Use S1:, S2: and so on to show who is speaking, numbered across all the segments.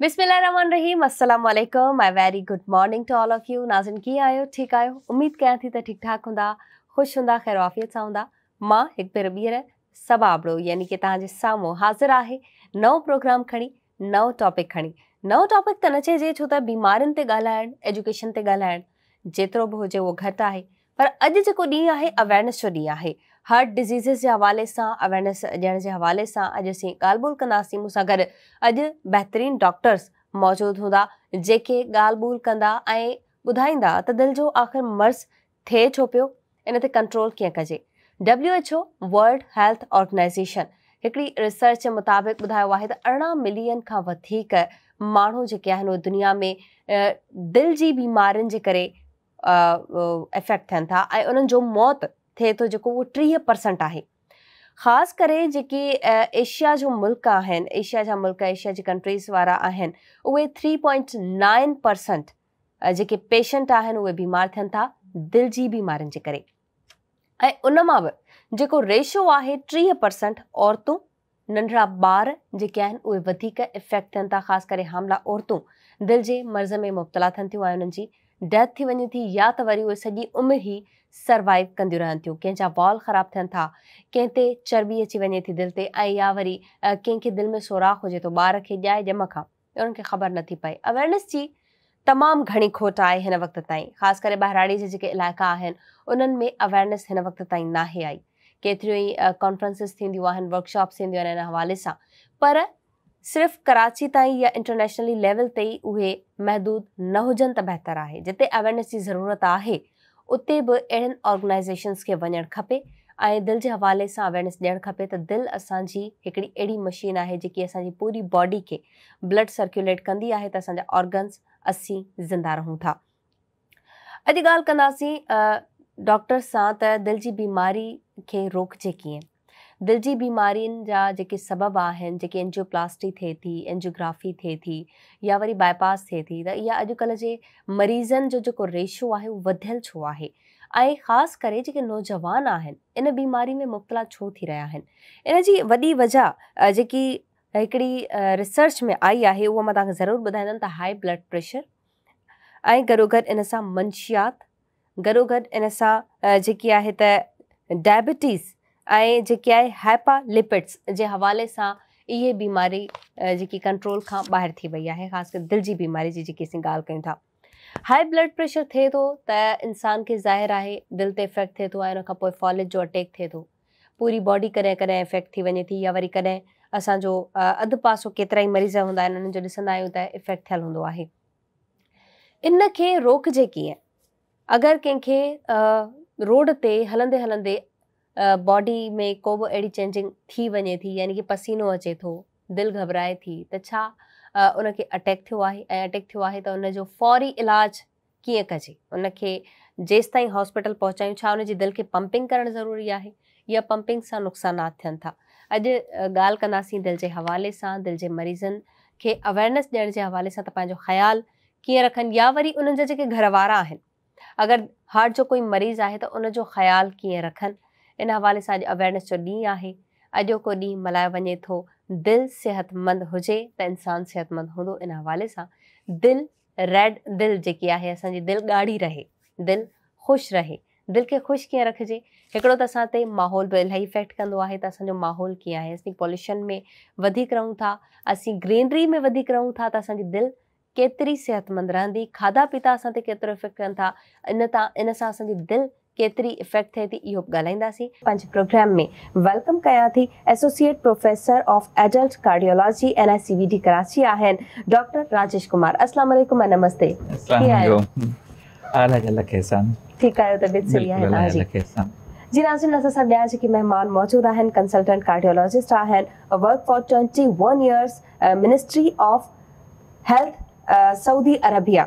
S1: بسم اللہ الرحمن الرحیم السلام علیکم I very good morning to all of you ناظین کھن آؤ ٹھیک آ امید کریں تھی تو ٹھیک ٹھاک ہوں خوش ہوں خیر وافیت سے ہوں ایک بار بہر سبابڑوں یعنی کہ تعلیم ساموں حاضر ہے نو پروگرام کھڑی نو ٹاپک کھو نو ٹاپک تو نچھے چھو تو بیماری گھال ایجوکیشن گھال جترو بھی ہوجائے وہ گھٹ ہے پر اج جو ہے اویئرنس جو हार्ट डिज़ीज़ जे हवाले सां अवेयरनेस ॾियण जे हवाले सां अॼु असीं ॻाल्हि ॿोल कंदासीं मूंसां गॾु अॼु बहितरीनु डॉक्टर्स मौजूदु हूंदा जेके ॻाल्हि ॿोल कंदा ऐं ॿुधाईंदा त दिलि जो आख़िर मर्ज़ थिए छो पियो इन ते कंट्रोल कीअं कजे W H O world health organization हिकिड़ी रिसर्च जे मुताबिक़ ॿुधायो आहे त अरिड़हं मिलियन खां वधीक माण्हू जेके आहिनि उहे दुनिया में दिलि जी बीमारियुनि जे करे थियनि था ऐं मौत تھے تو وہ ٹیرہ پرسینٹ ہے خاص کر ایشیا جو ملک ہیں ایشیا جا ملک ایشیا کنٹریز والا three point nine percent patient ہیں وہ بیمار تھن دل کی بیماری ان کو ریشو ہے ٹیرہ پرسینٹ عورتوں ننڈڑا بار جو افیکٹ تھا خاص کر حاملہ عورتوں دل کے مرض میں مبتلا تھن تھیں ان کی ڈیتھ تھی وے تھی یا تو ویری وہ ساری عمر ہی سروائو کری رہی کہ بال خراب تھن تھا کنتیں چربی اچھی وے تھی دل تھی یا ویری کنگ دل میں سوراخ ہوجے تو بار جائے جم کانا ان کو خبر نہ تھی پڑ اونینس کی تمام گھنی کھوٹ آئے خاص کر بہراڑی علاقہ ہے ان میں اوئرنس ان تین نہ آئی کئی کانفرنس تندی ورکشاپس حوالے سے پر سفی تھی یا انٹرنیشنلی لیو تے محدود نہ ہوجن تو بہتر ہے جتنے اویرنس کی ضرورت ہے اتنے بھی اڑے آرگنائزیشنس کے وجہ کپے اور دل کے حوالے سے اویئرنس دے تو دل ابڑی اڑی مشین ہے سی پوری باڈی کے بلڈ سرکولیٹ کری ہے تو اب آرگنس اصی زوں اب گال کر ڈاکٹرس تل کی بیماری کے روکجی کیے دل کی بیمار جا سب جی اینجوپلسٹی تھے تھی اینجوگرافی تھے تھی یا ویری بائیپاس تھے تھی اجکل کے مریضوں کو ریشو ہے وہ بدل چھو ہے خاص کروجوان ان بیماری میں مبتلا چھو رہا ان کی ودی وجہ ریسرچ میں آئی ہے وہ تاکہ ضرور بڑھائد ہائی بلڈ پریشر اور گرو گر ان سے منشیات گرو گی ہے ڈائبٹیز ہائپ لپٹس حوالے سے یہ بیماری جی کنٹرول کا باہر کی وی ہے خاص کر دل کی بیماری گال کر ہائی بلڈ پریشر تھے تو انسان کے ظاہر ہے دل سے افیکٹ تھے تو ان کو فالس جو اٹیک تھے تو پوری باڈی کیں کئی افیکٹ تجے تھی یا وی او ادھ پاس کئی مریض ہوں انسند آیا افیکٹ ہوں ان کے روک جی کیے اگر کن کے روڈ تلندے ہلدے باڈی میں کوئی بھی اڑی چینجنگ تھی وجے تھی یعنی کہ پسینہ اچے تو دل گھبرائے تھی تو ان کے اٹیک تھو اٹیک تھوڑی تو انجو فوری علاج کھن کر جیس تھی ہاسپیٹل پہنچائیں کیا ان کی دل کے پمپنگ کرنا ضروری ہے یا پمپنگ سے نقصانات تھن تھا اجال کر دل کے حوالے سے دل کے مریضن کے اویئرنس دوالے سے خیال کھن یا ویری ان کے گھر والا اگر ہارٹ جو کوئی مریض آئے تو انجو خیال کھن ان حوالے سے اویرنس جو ڈی ہے اجو ملے وجے تو دل صحت مند ہوجائے تو انسان صحت مند ہوں ان حوالے سے دل ریڈ دل دل گاڑھی رہے دل خوش رہے دل کے خوش کھانے رکھ جائے ایک اب ماحول بھی الفیکٹ کراحول ہے پولیشن میں رہوں گرینری میں رہوں دل کی صحت مند رہی کھادا پیتا افیکٹ کر دل केतरी इफेक्ट थे थी इहो गलाइंदासीं पंज प्रोग्राम में वेलकम कया थी associate professor of adult cardiology N I C V D Karachi आहिनि डॉक्टर राजेश कुमार अस्सलाम वालेकुम ऐं नमस्ते ठीक आहियो तबियत सही आहे जी जी नाज़िम असां सां ॿिया जेके महिमान मौजूदु आहिनि कंसल्टेंट कार्डियोलॉजिस्ट आहिनि work for twenty one years ministry of health Saudi Arabia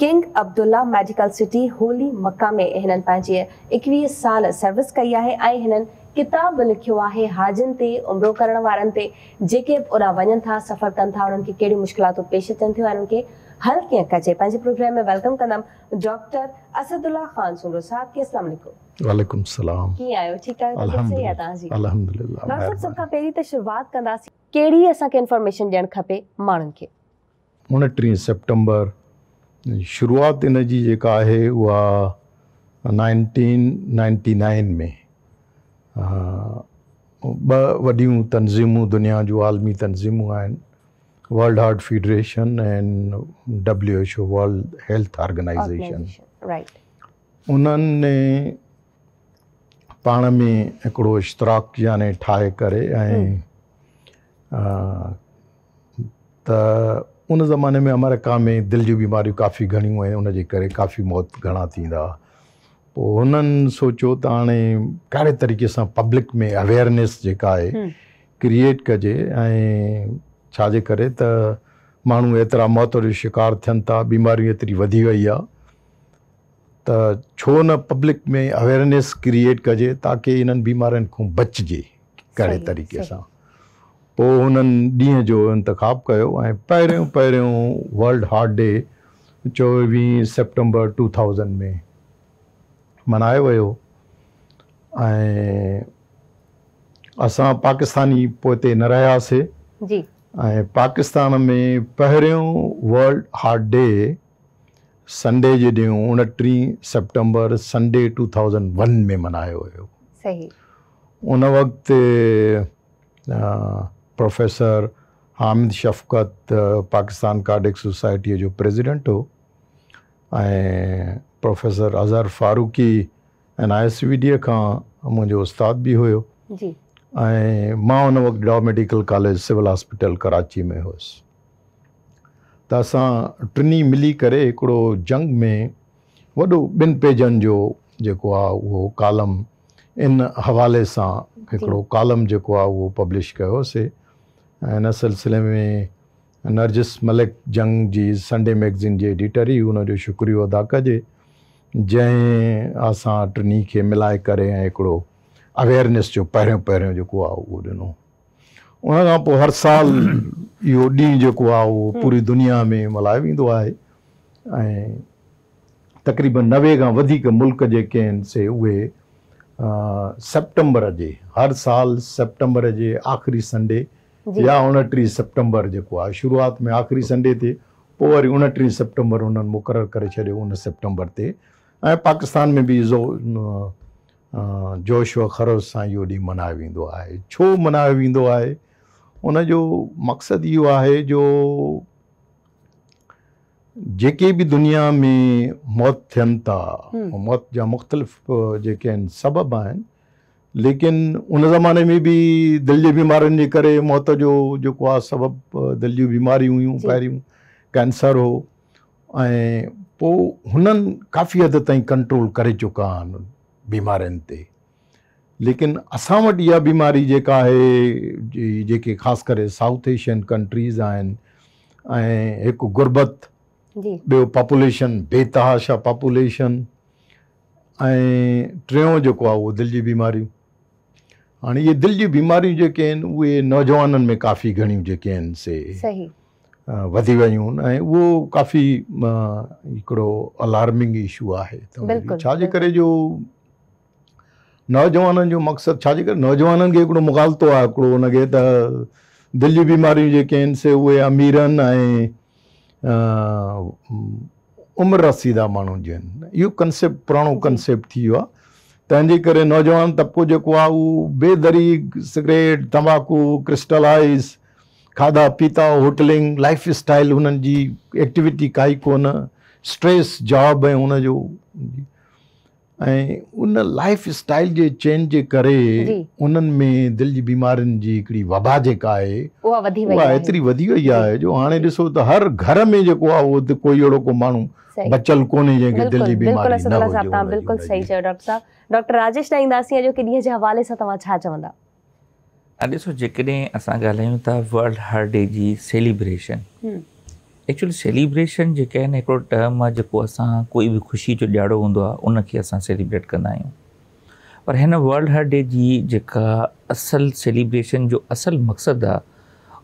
S1: King Abdullah medical city holy Mecca میں ہنن پانچے اکوی سال سروس کئی ہے آئے ہنن کتاب لکھیو آئے حاجن تے عمرو کرن وارن تے جے کے انہا ونجن تھا سفر کن تھا اور ان کی کیڑی مشکلات تو پیش چند تھے اور ان کے حل کیا کچے پانچے پروگرام میں ویلکم کنم ڈاکٹر اسدullah خان سنگرو صاحب کی اسلام علیکم
S2: وعلیکم السلام
S1: کی آئے ہو ٹھیک ہے الحمدللہ جی؟
S2: الحمدللہ ناصر
S1: سب کا پہلی تے شروعات کندا سی کیڑی ایسا کے انفارمیشن دین کھپے مانن کے
S2: 29 سپٹمبر شروعات ان کا نائنٹین نائنٹین نائن میں بڑی تنظیموں دنیا جو عالمی تنظیموں world heart federation and W H O world health organization ان پا میں ایک اشتراک یعنی ٹھائے کر ان زمانے میں امیرکا میں دل جی بیماروں کافی گھڑی ہے ان کے کافی موت گھڑا چاہن سوچو تعے طریقے سے پبلک میں اویئرنس جائے کرے کریں موت موت جو شکار تھن تا بیماری ایتری بدی وی آ پبلک میں اویئرنس کرٹ کریں تاکہ ان بیماری کو بچ جیڑے طریقے سے وہ ان ڈیوں انتخاب کرلڈ ہاٹ ڈے چویں سپٹمبر ٹو تھاڈ میں منا ہوسان پاکستانی پوت نہ رہیاسے پاکستان میں پہن و ہارڈ ڈے سنڈے جو انٹہ September Sunday two thousand one میں منا ہو پروفیسر حامد شفقت پاکستان کارڈک سوسائٹی جو ऐं मां हुन वक़्तु डॉ medical college civil hospital Karachi में हुयुसि त असां टिनी मिली करे हिकिड़ो जंग में वॾो ॿिनि पेजनि जो जेको आहे उहो कॉलम इन हवाले सां हिकिड़ो कॉलम जेको आहे उहो पब्लिश कयोसीं ان سلسلے میں نرجس ملک جنگ جی سنڈے میگزین جو ایڈیٹر ہی انجو شکریہ ادا کرے جن آسان ٹینی کے ملائے کرو اویئرنس جو پہر پہ وہ دنوں ان ہر سال یہ ڈیو آ پوری دنیا میں ملا وی تقریباً نوے کا بھیک ملک کے سپٹمبر کے ہر سال سپٹمبر کے آخری سنڈے या उणटीह सेप्टेंबर जेको आहे शुरूआत में आख़िरी संडे ते पोइ वरी उणटीह सेप्टेंबर उन्हनि मुक़ररु करे छॾियो उन सेप्टेंबर ते ऐं पाकिस्तान में बि ज़ो जोश व ख़रोश सां इहो ॾींहुं मल्हायो वेंदो आहे छो मल्हायो वेंदो आहे उनजो मक़सदु इहो आहे जो जेके बि दुनिया में मौत थियनि था मौत जा मुख़्तलिफ़ जेके आहिनि सबब आहिनि لیکن ان زمانے میں بھی دل کی بیماری موت جو سبب دل جی بیماری ہونسر ہوا حد تک کنٹرول کر چکا ہوں بیمار جی، لیکن اصا ویماری خاص کر ساؤتھ ایشیئن کنٹریز ہیں ایک غربت بو جی۔ پاپولیشن بےتحاشا پاپولیشن ٹھو جو دل کی بیماری ہاں یہ دل جی بیمار اے نوجوان میں کافی گڑی ویئن کافی الارمنگ اشو ہے کران مقصد نوجوان کے مغالت آ دل کی بیمار امیرن عمر رسیدہ مانوں جن یہ کنسپٹ پرانوں کنسپٹو تین نوجوان طبقہ جو بے دری سٹ تمباکو کرسٹلائز کھادا پیتا ہوٹلنگ لائف اسٹائل انکٹویٹ کئی کون سٹریس جاب ہے انجو ऐं उन लाइफ स्टाइल जे चेंज जे करे उन में दिलि जी बीमारियुनि जी हिकिड़ी वबा जेका आहे जो घर में जेको आहे कोई अहिड़ो को माण्हू
S1: बचल कोन्हे राजेश जे हवाले सां तव्हां छा चवंदा
S3: जेकॾहिं ایچولی سیلبریشن ہے نا ایک ٹرم آئی بھی خوشی جو جیارو ہوں ان کی سیلبریٹ کرلڈ ہر ڈے کی اصل سیلبریشن جو اصل مقصد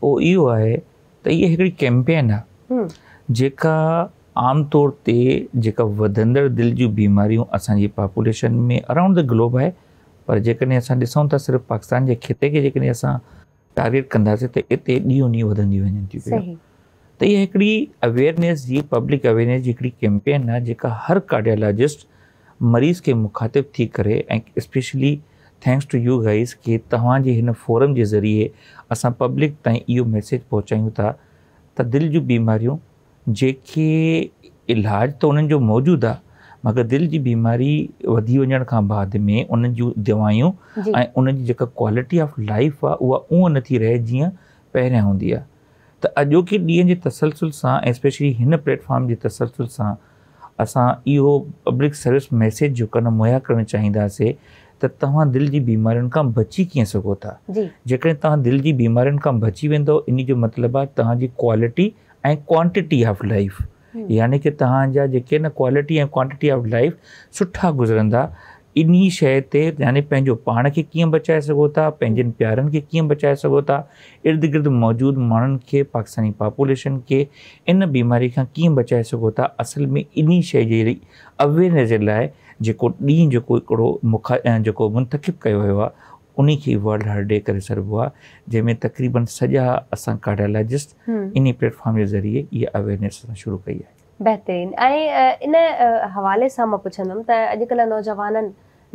S3: آوائے ہے تو یہ ایک کیمپین آ جا عام طور پہ بدڑ دل جی بیماروں پاپولیشن میں اراؤنڈ دا گلوب ہے پر جیسے پاکستان کے خطے کے ٹارگیٹ کرتے دیو ڈی وجن تھی پہ تو یہ ایکڑی اویئرنس جی پبلک اویئرنس کیمپین ہے ہر کارڈیالجسٹ مریض کے مخاطب تھی کرے specially thanks to you guys کہ تعلیم ان فورم کے ذریعے اصل پبلک تین یہ میسج پہنچائیں تل جیماروں جے علاج تو انجود آ مگر دل کی جی بیماری وی وجن کے بعد میں انائیں انالٹی جی۔ آف لائف آئیں نہی جی رہے جی پہ ہوں تو اجوکے دیں تسلسل سے اسپیشلی پلٹفارم کی تسلسل سے اصل یہ پبلک سروس میسج جو کہیا کرنا چاہیے تا دل کی بیماری کا بچی کیے سوتا جی تعاون دل کی بیماری بچی ود ان مطلب آ تعلیٹ اور قوانٹ آف لائف یعنی کہ تاج نالٹانٹ آف لائف سٹا گُزرا انہیں شئے تھی یعنی پان کے کھن بچائے سوتا پیارن کے کھن بچے سو تھا ارد گرد موجود میرے پاکستانی پاپولیشن کے ان بیماری کا بچائے سوتھا اصل میں انہیں شیئر اویئرنس کے لئے جو منتخب کیا ہولڈ ہر ڈے کر سربا جی میں تقریباً سجا کارڈیالجسٹ انم کے ذریعے یہ اویئرنس شروع
S1: کیوالے سے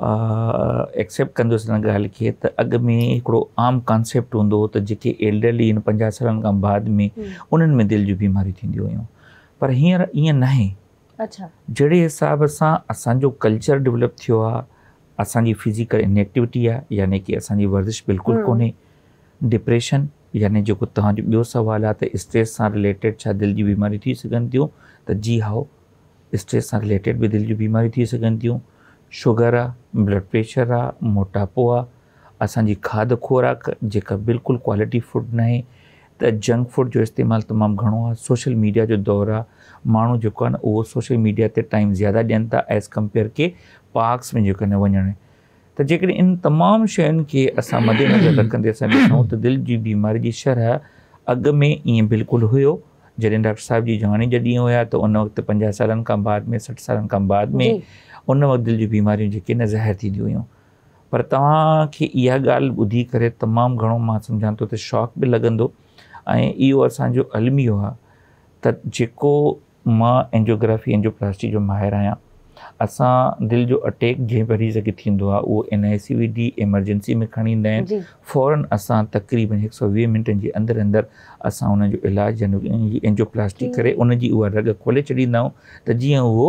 S3: ایسپس ان گال کے تو اگ میں ایکڑو آم کانسپٹ ہوں تو ایلڈرلی پنجا سال میں ان میں دل جی بیماری ہوڑے حساب سے اب کلچر ڈیولپ تھوانک فیزیکل اینیکٹوٹی آسانی ورزش بالکل کون ڈپریشن یعنی جو تاج بو سوال اسٹرس سے رلے دل کی بیماری ت جی ہاؤ اسٹریس سے ریلٹڈ بھی دل کی بیماری شوگر آ بلڈ پریشر آ موٹاپو ابھی کاد خوراک جا بالکل قوالٹی فوڈ نہ جنک فوڈ جو استعمال تمام گھڑا سوشل میڈیا جو دور آ موکو سوشل میڈیا کے ٹائم زیادہ دا ایز کمپیئر کے پارکس میں جی ان تمام شعر کے اصل مد نظر کر دل کی بیماری کی شرح اگ میں یہ بالکل ہو جی ڈاکٹر صاحب کی جہانی جی ہوا تو ان پنجہ سال میں سٹ سال بعد میں ان د د دماروں ظاہر تھی ہومام گھڑوں سمجھا تو شوق بھی لگ اصانو المی ہوجو گرافی اینجو پلسٹک جو ماہر آیا اصا دل جو اٹیک جی مریض کے وہ ای سی وی ڈی ایمرجنسی میں کھڑی فورن اقریباً ایک سو وی منٹن کے اندر اندر اصل انجو پلسٹک ان کی وہ رگ کھولے چھوٹیں تو جی وہ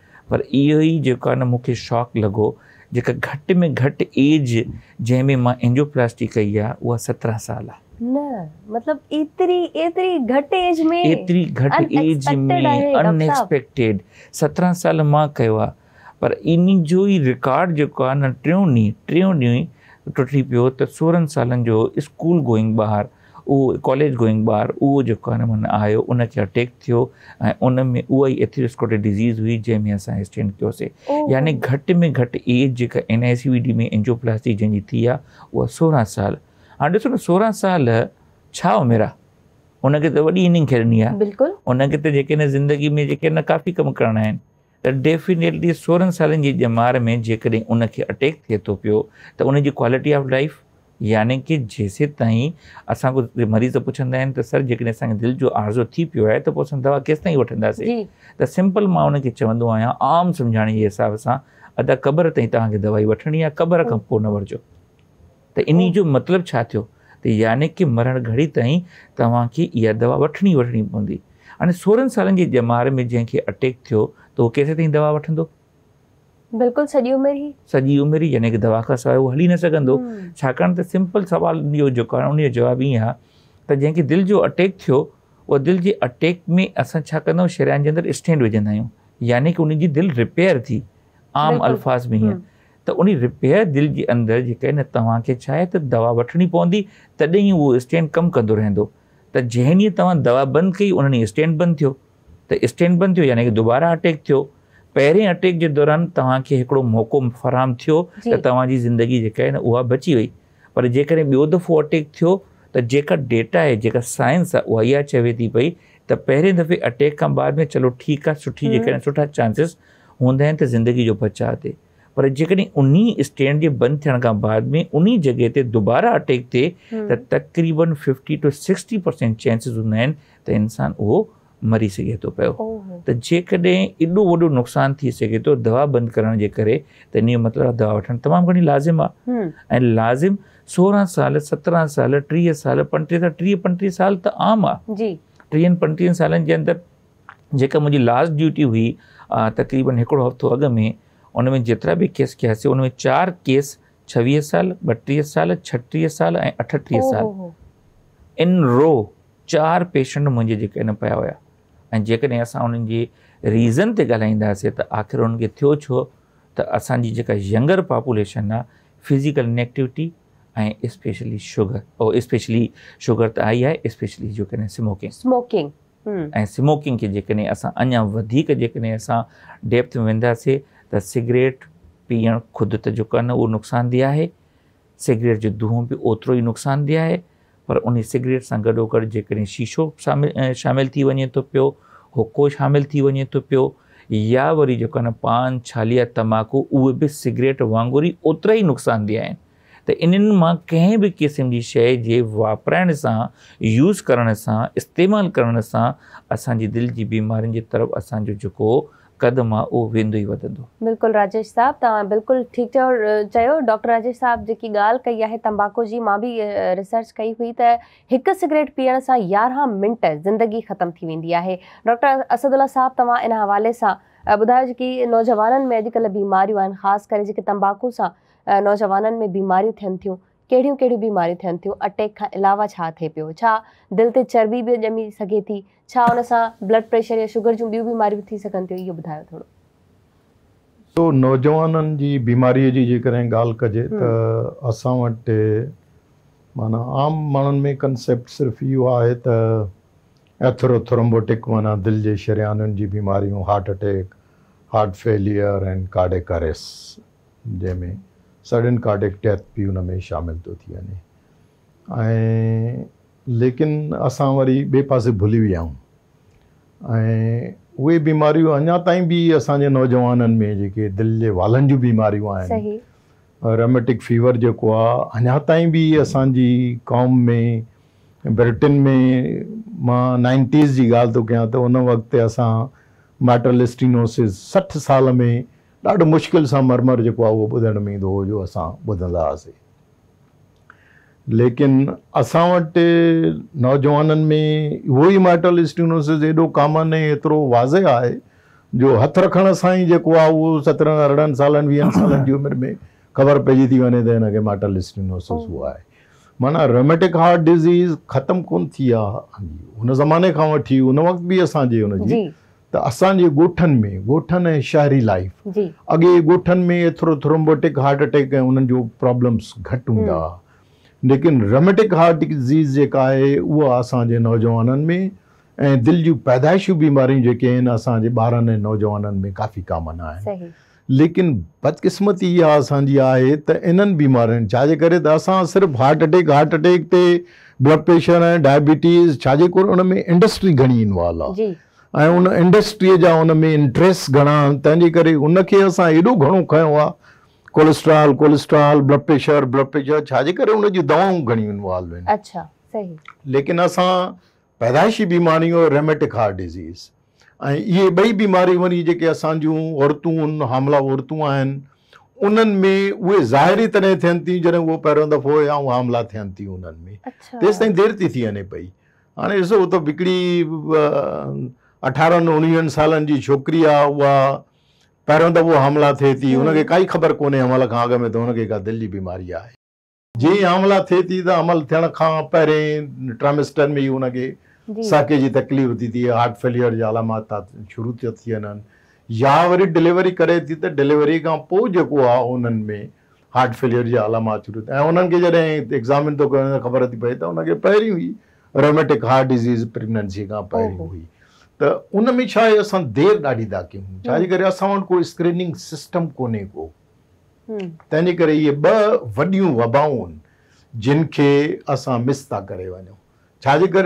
S3: یہ شوق لگو جیج جن میں پلس میں انجو ہی ریکارڈ ٹرو ڈی ٹوٹی پوچھنا سور سال اسکول گوئنگ باہر او کالج گوئنگ بار اوکا می اٹیک تھوڑ میں وہ ایتھرسکوٹ ڈیزیز ہوئی جن میں اہسٹ کیا سی یعنی گھٹ میں گھٹ ایج جا ای سی وی ڈی میں اینجوپلس جن کی وہ سورہ سال ہاں ڈسو نا سورہ سال چھ امرا ان ویڈیو کھیلنی بالکل ان کے تو زندگی میں کافی کم کرنا تیفینیٹلی سورہ سال کی جمع میں جی ان کے اٹیک تھے تو پہ تو ان کی کوالٹی آف لائف یعنی کہ جس تعیم مریض پوچھنا سر جی دل جو آرزو تھی پوائے ہے تو دو کس تعیم سلے چوند آیا آم سمجھنے کے حساب سے ادا قبر تھی دوائی وی قبر کا وجوہ تو انلب یعنی کہ مرن گھڑی تھی تا دو وی وی پی ہر سور سال کی جمع میں جن کے اٹیک تھی تو وہ کسیں تھی دوا ویت
S1: بالکل ساری ہی
S3: ساری عمر یعنی کہ دوا سوائے وہ ہلی نہ سنگھ سک سمپل سوال جواب یہ تو جن کے دل جو اٹیک تھو دل کے اٹیک میں اچھا چند شرائم کے اندر اسٹینڈ وجند یعنی کہ ان کی دل ریپر تھی آم الفاظ میں ہوں تو ان ریپئر دل کے اندر جی تا ہے تو دوا وٹنی پوندی تھی وہ اسٹینڈ کم کرو رہا تو جی ڈی تم دوا بند کی اسٹینڈ بند تھو تو اسٹینڈ بند تھو یعنی کہ دوبارہ اٹیک تھے پہ اٹیک کے دوران تاڑو موقع فراہم تھوڑا زندگی ہے وہ بچی ہوئی پر جی دفعہ اٹیک تھو ڈیٹا ہے سائنس آ چے تھی پہ پہ دفے اٹیک کے بعد میں چلو ٹھیک ہے چانسز ہوں گا زندگی جو بچا تھے پر جہاں انٹینڈ کے بند تھے بعد میں انی جگہ سے دوبارہ اٹیک تھے تقریباً fifty two sixty percent chances ہوں تو انسان وہ مری سکے تو پی تو جی کد ایڈو وقصان تب بند کرنے کے ان کا مطلب دو تمام لازم آازم سورہ سال سترہ سال ٹیر سال پنٹ سال ٹیر پنٹی سال تو آم آ پنٹ سال کے اندر جا لاسٹ ڈیوٹی ہوئی تقریباً ایکڑوں ہفتوں اگ میں ان میں جترا بھی کیس کار کیس چھ سال بٹی سال چٹیر سال اٹی سال ان رو چار پیشنٹ مجھے پیا ہوا اُن کے ریزن سے گالسے تو آخر ان کے تھوڑی چھو تو اصانا غرر پاپولیشن آ فیزیکل نیکٹوٹیٹ اسپیشلی شوگر اور اسپیشلی شوگر تو آئی ہے اسپیشلی جو سموکنگ
S1: اسموکنگ
S3: سموکنگ کے جیسا جیسا ڈیپتھ میں ویسے تو سٹ پیڑ خود تو جو نقصان دہ ہے سٹھوں بھی اوترہ ہی نقصان دے پر ان سٹ سے گڑو گھڑ کہ شیشو شام شامل تھی وجے تو پی ہوکو شامل تھی وجے تو پی یا ویری جانا پان چھالی تمباکو اوے بھی سیگریٹ وانگری اوترا ہی نقصان دیا تو ان میں کئی بھی قسم کی شاپرائ یوز کرنے سے استعمال کرنے سے اصانے دل کی بیماری کی طرف اوکے قدم ویندو ہی
S1: بالکل راجیش صاحب تا تک ٹھیک چاہو چاہو ڈاکٹر راجیش صاحب جکی گال جوال ہے تمباکو جی ماں بھی ریسرچ کئی ہوئی تو ایک سگریٹ پینے سا یارہ منٹ زندگی ختم تھی ویری ہے ڈاکٹر اسد اللہ صاحب تاکہ ان حوالے سا سے جکی نوجوانن میں اجکل بیمار خاص جکی تمباکو سا نوجوانن میں بیمار تھیوں کہڑ بیماری اٹیک کے علاوہ پھر دل سے چربی بھی جمیڈ پریشر یا شوگر جی بماری یہ
S2: نوجوان کی بیماری کی جہاں گال مانا آم مان کنسپٹ صرف یہ تتھروتھرمبوٹک دل سے شریان جی بیماروں ہارٹ اٹیک ہارٹ فیلئرکارس جی میں سڈن کارڈک ڈیتھ بھی ان میں شامل تو یعنی۔ لیکن اثر وی پاس بھلی ویسوں بیمار اجا توجوان میں دل والن جی بیماریاں ریمٹک فیور جو اجا تھی اب قوم میں برٹن میں نائنٹیز کی جی غال تو کیاں تو ان مٹر لسٹینوس سٹ سال میں ڈاڑ مشکل سے مرمر جو بدھنے میں ہی ہواس لیکن اصان نوجوانوں میں وہی مائٹل اسٹیگنوس ایڈو کامن ہے ایترو واضح ہے جو ہاتھ رکھ سائن سترہ ار سال وی سال میں خبر پہ ان کے مائٹل اسٹیگنوس وہ ہے مانا ریمٹک ہارٹ ڈزیز ختم کون تھی آج ان زمانے کا ویٹ ان بھی ابھی ان تو اصان گوٹن میں گوٹن شہری لائف اگے گوٹن میں ایترو رومٹک ہارٹ اٹیک ان کو پرابلمس گھٹ ہوں لیکن روموٹک ہارٹ ڈزیز جا اب نوجوانوں میں دل جی پیدائش بیماری جو نوجوان میں کافی کامن ہے لیکن بدقسمتی یہ اب ان بیمار چینا صرف ہارٹ اٹیک ہارٹ اٹیک سے بلڈ پریشر ڈائبٹیز ان میں انڈسٹری گھنی انوالو ہے ای انڈسٹری ان میں انٹرسٹ گھڑا تین ان کے اصان ایڈو گھڑوں کھوسٹر cholesterol blood pressure blood pressure اناؤں گھڑی
S1: انوالو
S2: لیکن اصا پیدائشی بیمار ہو ریمیٹک ہارٹ ڈزیز یہ بئی بیماری وی جی اصانج عورتوں حاملہ عورتوں میں وہ ظاہری طرح تھیں جی وہ پہو دفعہ حاملہ تھنیں تین دیر تھی وے پی ہاں اسکڑی اٹھارہ ان سال چوکری وہ پہو دفعہ حملہ تھے ان کی کائی خبر کو حمل کا اگ میں تو دل کی بیماری ہے جی حاملہ تھے تھی تو عمل تھے پہ ٹرانسٹر میں ہی ان کے جی۔ ساکے کی جی تکلیف تھی تھی ہارٹ فیلر جا جی علامات شروع یا وی ڈلیوری کرے تھی تو ڈلویری کا ان میں ہارٹ فیلر جی علامات شروع کے جدہ ایگزامن تو خبر تھی پہ ان کی پہن ہوئی رومیٹک ہارٹ ڈیزیز پریگنینسی پہ ہوئی تو ان میں چائے اب دیر ڈاڑی تھا کروں کوئی اسکرینگ سسٹم کو یہ بڑی وباؤں جن کے اصل مس تین واؤں کر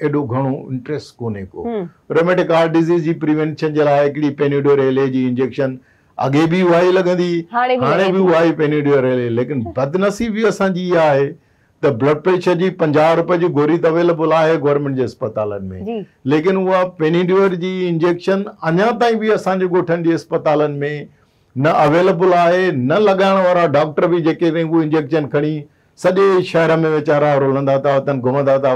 S2: ایڈو گھڑی انٹرسٹ کو ریمٹیکار ڈیزیز پریوینشن ایک پینےڈیو رنجیکشن اگے بھی وہ لگی ہاں بھی وہ پینےڈیو ریکن بدنسی اب ہے تو بلڈ پریشر کی پنجا روپئے کی گوری تو اویلبل ہے گورمینٹ کے اسپتال میں لیکن وہ پینیڈیو انجیکشن اجا تھی اسپتال میں نہ اویلبل ہے نہ لگائیں ڈاکٹر بھی جے وہ انجیکشن کھڑی سجے شہر میں ویچارا روندہ تھا ویٹن گھومندا تھا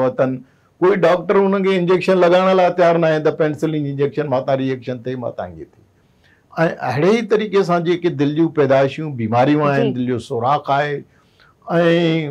S2: ویکٹر ان کے انجیکشن لگائیں لائ تار نہ تو پینسلین انجینشن ماتا رشن تھے ماتا اڑے ہی طریقے سے دل جی پیدائش بیماروں دل جو سوراخ آئے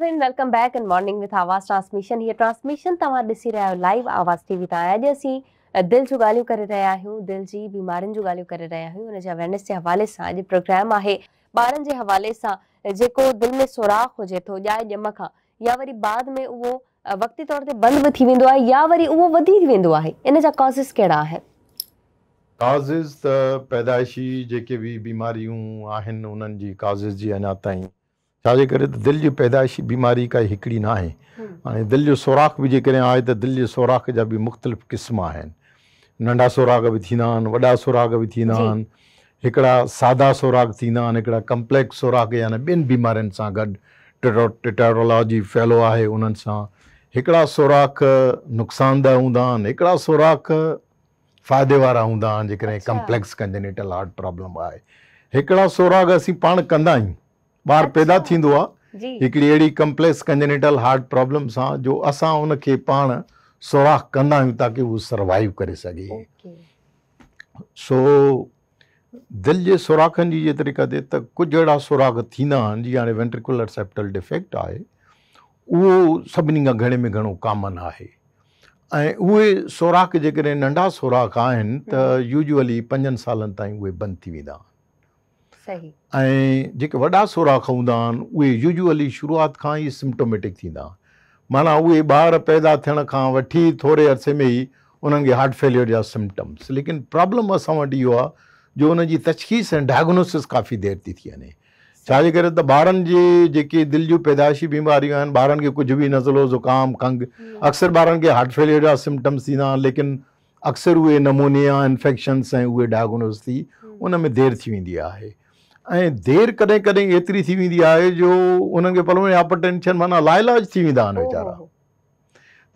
S1: अॼु असां दिलि जी बीमारियुनि जे हवाले सां अॼु प्रोग्राम आहे ॿारनि जे हवाले सां जेको दिलि में सुराख हुजे थो ॼाए ॼम खां या वरी बाद में उहो वक़्ति बि थी वेंदो आहे या वरी उहो वधी वेंदो आहे इन जा कॉज़ेस कहिड़ा
S2: आहिनि छाजे करे त दिलि जी पैदाइशी बीमारी काई हिकिड़ी न आहे हाणे दिलि जो सोराख बि जेकॾहिं आहे त दिलि जे सोराख जा बि मुख़्तलिफ़ क़िस्म आहिनि नंढा सोराग बि थींदा आहिनि वॾा सुराग बि थींदा आहिनि हिकिड़ा सादा सोराख थींदा आहिनि हिकिड़ा कंप्लेक्स सुराख़ यानी ॿियनि बीमारियुनि सां गॾु टिटो टिटोरोलॉजी फैलो आहे उन्हनि सां हिकिड़ा सोराख नुक़सानदह हूंदा आहिनि हिकिड़ा सुराख फ़ाइदे वारा हूंदा आहिनि जेकॾहिं कंप्लेक्स कंजनेटल हार्ट प्रॉब्लम आहे हिकिड़ा सुराख असीं पाण कंदा आहियूं ॿारु पैदा थींदो आहे हिकिड़ी अहिड़ी कंप्लेक्स कंजनिटल हार्ट प्रॉब्लम सां जो असां उनखे पाण सोराख कंदा आहियूं ताकी उहा सर्वाइव करे सघे सो दिलि जे सोराखनि जी इहा तरीक़ा ते कुझु अहिड़ा सुराख थींदा आहिनि जीअं हाणे वेंट्रिकुलर सेप्टल डिफेक्ट आहे उहो सभिनी खां घणे में घणो कॉमन आहे ऐं उहे सोराख जेकॾहिं नंढा सोराख आहिनि त यूजुअली पंजनि सालनि ताईं उहे बंदि थी वेंदा وا سوراخ ہوں وہ یوجلی شروعات کا ہی سمٹمٹک مانا وہار پیدا کرے عرصے میں ہی ان کے ہارٹ فیل جا سٹمس لیکن پرابلم اٹھ یہ جو ان کی تشخیص ڈائگنوس کافی دیر تھی وے سر بار جی دل جی پیدائشی بیماروں بارن کے کچھ بھی نزلو زکام کنگ اکثر بارے کے ہارٹ فیل جا سٹمس دیکن اکثر وہ نمونی انفیکشنس ڈائگنوس تھی ان میں دیر ہے ऐं देरि कॾहिं कॾहिं एतिरी थी वेंदी आहे जो उन्हनि खे पलटेंशन माना लाइलाज थी वेंदा आहिनि वीचारा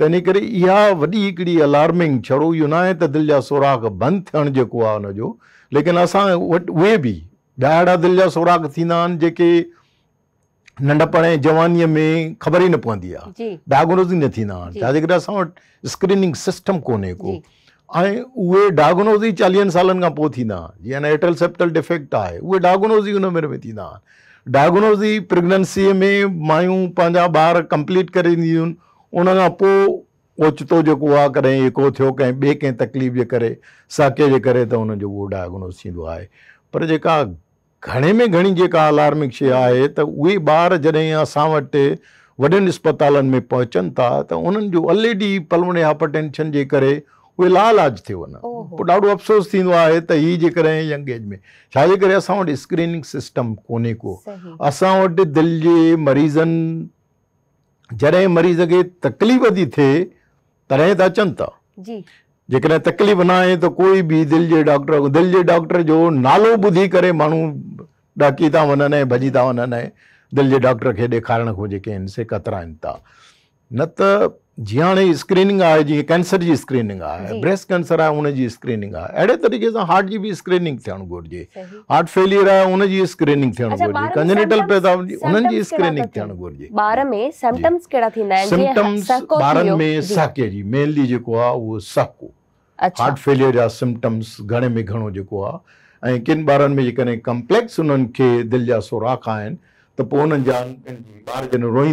S2: त इन करे इहा वॾी हिकिड़ी अलार्मिंग छड़ो इहो न आहे त दिलि जा सोराख बंदि थियणु जेको आहे उनजो लेकिन असां वटि उहे बि ॾाढा अहिड़ा दिलि जा सोराख थींदा आहिनि जेके नंढपण ऐं जवानीअ में ख़बर ई न पवंदी आहे डायग्नोज़ ई न थींदा आहिनि छाजे करे असां वटि स्क्रीनिंग सिस्टम कोन्हे को اور وہ ڈائگنوز ہی چالی سال جی ایٹرل سیپٹل ڈیفیکٹ ہے وہ ڈائگنوز ہی ان میں ڈائگنوز ہی پریگنینس میں مائیں بار کمپلیٹ کرچتوں کو کئی ایک تکلیف کے ساکے کے انجو وہ ڈائگنوز ہے پر جا گھڑے میں گھڑی الارمک شع ہے تو وہ بار جدیں اٹ وتال میں پہنچن تھا تو انڈی پلونے ہاپرٹینشن کے وہ لاج تھے افسوس یہ یگ ایج میں چی کر اسکرین سسٹم کو اٹھ دل کے مریض جریض کے تکلیف تھی تھے تا جی تکلیف نہ ہے تو کوئی بھی دل کے ڈاکٹر دل کے ڈاکٹر جو نالوں بدھی کر مجھے ڈاکی وجی تین دل کے ڈاکٹر دکھارن کو قطرائن تا نت جی ہاں اسکرینگ ہے اسکریننگ ہے بریسٹ کینسر ہے ان کی اسکریننگ ہے اڑے طریقے سے ہارٹ کی بھی اسکرین ہارٹ فلر ہے ہارٹ فیل سمٹمس گھڑے میں کن بار کمپلیکس ان کے دل جا سوراخ آن تو روئی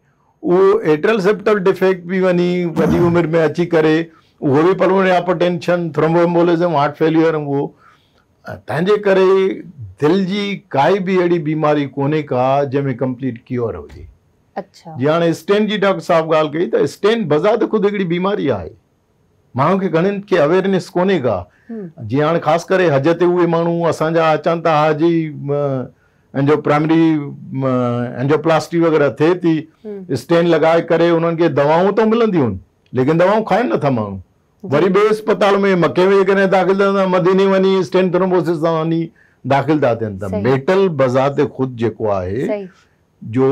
S2: وہ ایٹرسپٹل ڈیفیکٹ بھی ویسے میں اچھی کرو بھی آپینشن تھرومومبولیزم ہارٹ فیل وہ تین دل کی جی کئی بھی اڑی بیماری کو جی میں کمپلیٹ کیور ہوٹ کی ڈاکٹر ساحب گال بزار خود ایک بیماری ہے مہنگوں کے گھر کی اویئرنس کو خاص کر حج تھی مہنگا اچن تھا حجی اینجو پرائمریجو پلسٹک وغیرہ تھے تھی اسٹینڈ لگائے کروں تو ملد لیکن دواؤں کھانا تھا مجھ جی۔ وی اسپتال میں مکے میں کچھ داخل کر مدی نے اسٹینڈ تھرموس داخل تھا میٹل بذات خود ہے جو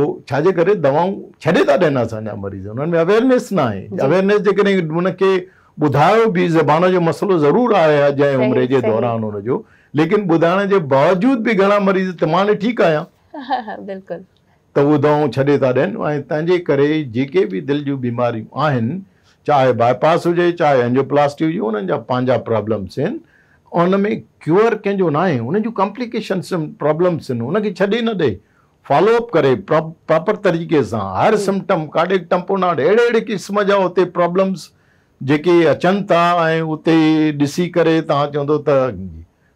S2: دون اب مریض ان میں اویئرنس نہ اویئرنس جی ان کے بدھاؤ بھی زبان جو مسئلوں ضرور آئے جی عمر کے دوران لیکن بدھان کے باوجود بھی گھنا مریض تو میں ٹھیک آیا
S1: بالکل
S2: تو وہ داؤں چھے تا دن اور تجرے جکے بھی دل جی بیماروں چاہے بائی پاس ہوجائے چاہے اینجوپلسٹی ہوا پرابلمس ان میں کیور کیونکہ نہ ہے ان کو کمپلیکیشنس پرابلمس ان کو چھ فالو اپ کرے پاپر طریقے سے ہر سمپٹم کاٹے ٹمپو ناٹ اڑے اڑ قسم کا اچن تا اتی کرو تھی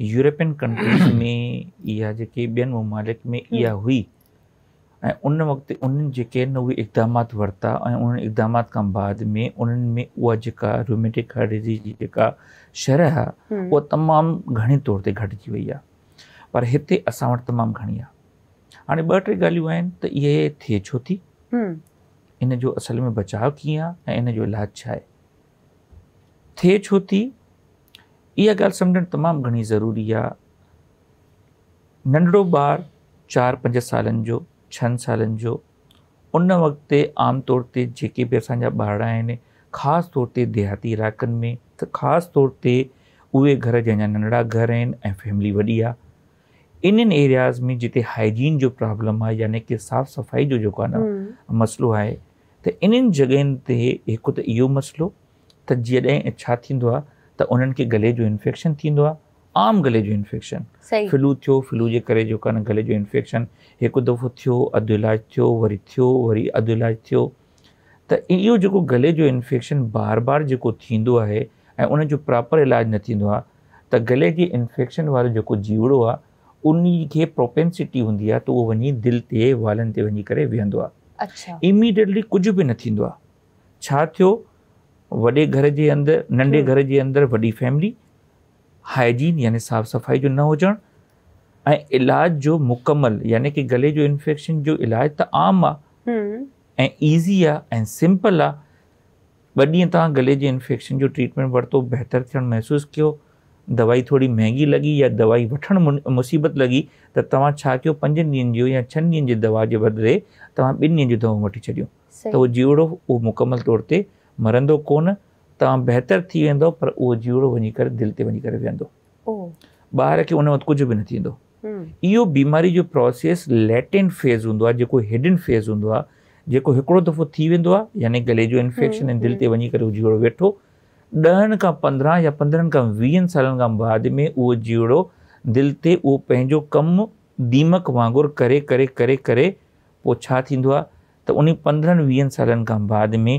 S3: یورپین کنٹری میں یا ممالک میں یہ ہوئی ان کے اقدامات وتعاقدامات بعد میں ان میں وہ رومیٹک شہ تمام گھنے طور پر گٹجی ہوئی ہے پر تمام گھڑی ہاں بٹ گال یہ تھے چھو تھی انجو اصل میں بچاؤ کی انجو علاج تھے چھ تھی یہاں گال سمجھ تمام گھنی ضروری آنڈڑو بار چار پال چن سال ان کے بھی ابار اہم خاص طور پہ دیہاتی علاقوں میں تو خاص طور پہ وہ ننڑا گھر فیملی ویڈیو ان میں جی ہائیجین جو پرابلم ہے یعنی کہ صاف صفائی مسئلوں ہے ان جگہوں پہ ایک تو یہ مسئلوں جدہ تو انہوں کے گلے انفیکشن عام گلے انفیکشن فلو جو کے گلے جو انفیکشن ایک دفعہ تھو ادھ علاج ویو ود علاج تھو تو یہ گلے انفیکشن بار بار جو جو پراپر علاج نہ گلے کے انفیکشن والوں جیوڑو آ ان کے پوپینسٹ ہوں تو وہ دل والن ویسے ویہ امیڈیٹلی کچھ بھی نا وڈے گھر کے اندر ننڈے گھر کے اندر ویڈی فیملی ہائجین یعنی صاف صفائی جو نہ ہوجن علاج جو مکمل یعنی کہ گلے جو انفیکشن جو علاج تو آم
S4: آزی
S3: آ سمپل آ گلے انفیکشن جو ٹریٹمینٹ وتو بہتر محسوس کر دوائی تھوڑی مہنگی لگی یا دوائی ون مصیبت لگی تر پنجن ڈی چھن کی جی دوا جو بدلے تو بن دو ویڈیو تو وہ جیوڑو وہ مکمل طور پر مرد کو بہتر تھی ویوڑو ویسے دل سے ویہ بار ان کچھ بھی
S4: نہماری
S3: جو پروسیس لٹن فیز ہوں ایڈن فیز ہوں جو دفعہ یعنی گلے جو انفیکشن دل سے ویسے جیوڑے ویٹو دہن کا پندرہ یا پندرہ وی سال میں وہ جیوڑو دل سے وہ کم دیمک واگر کر ان پندرہ وی سال بعد میں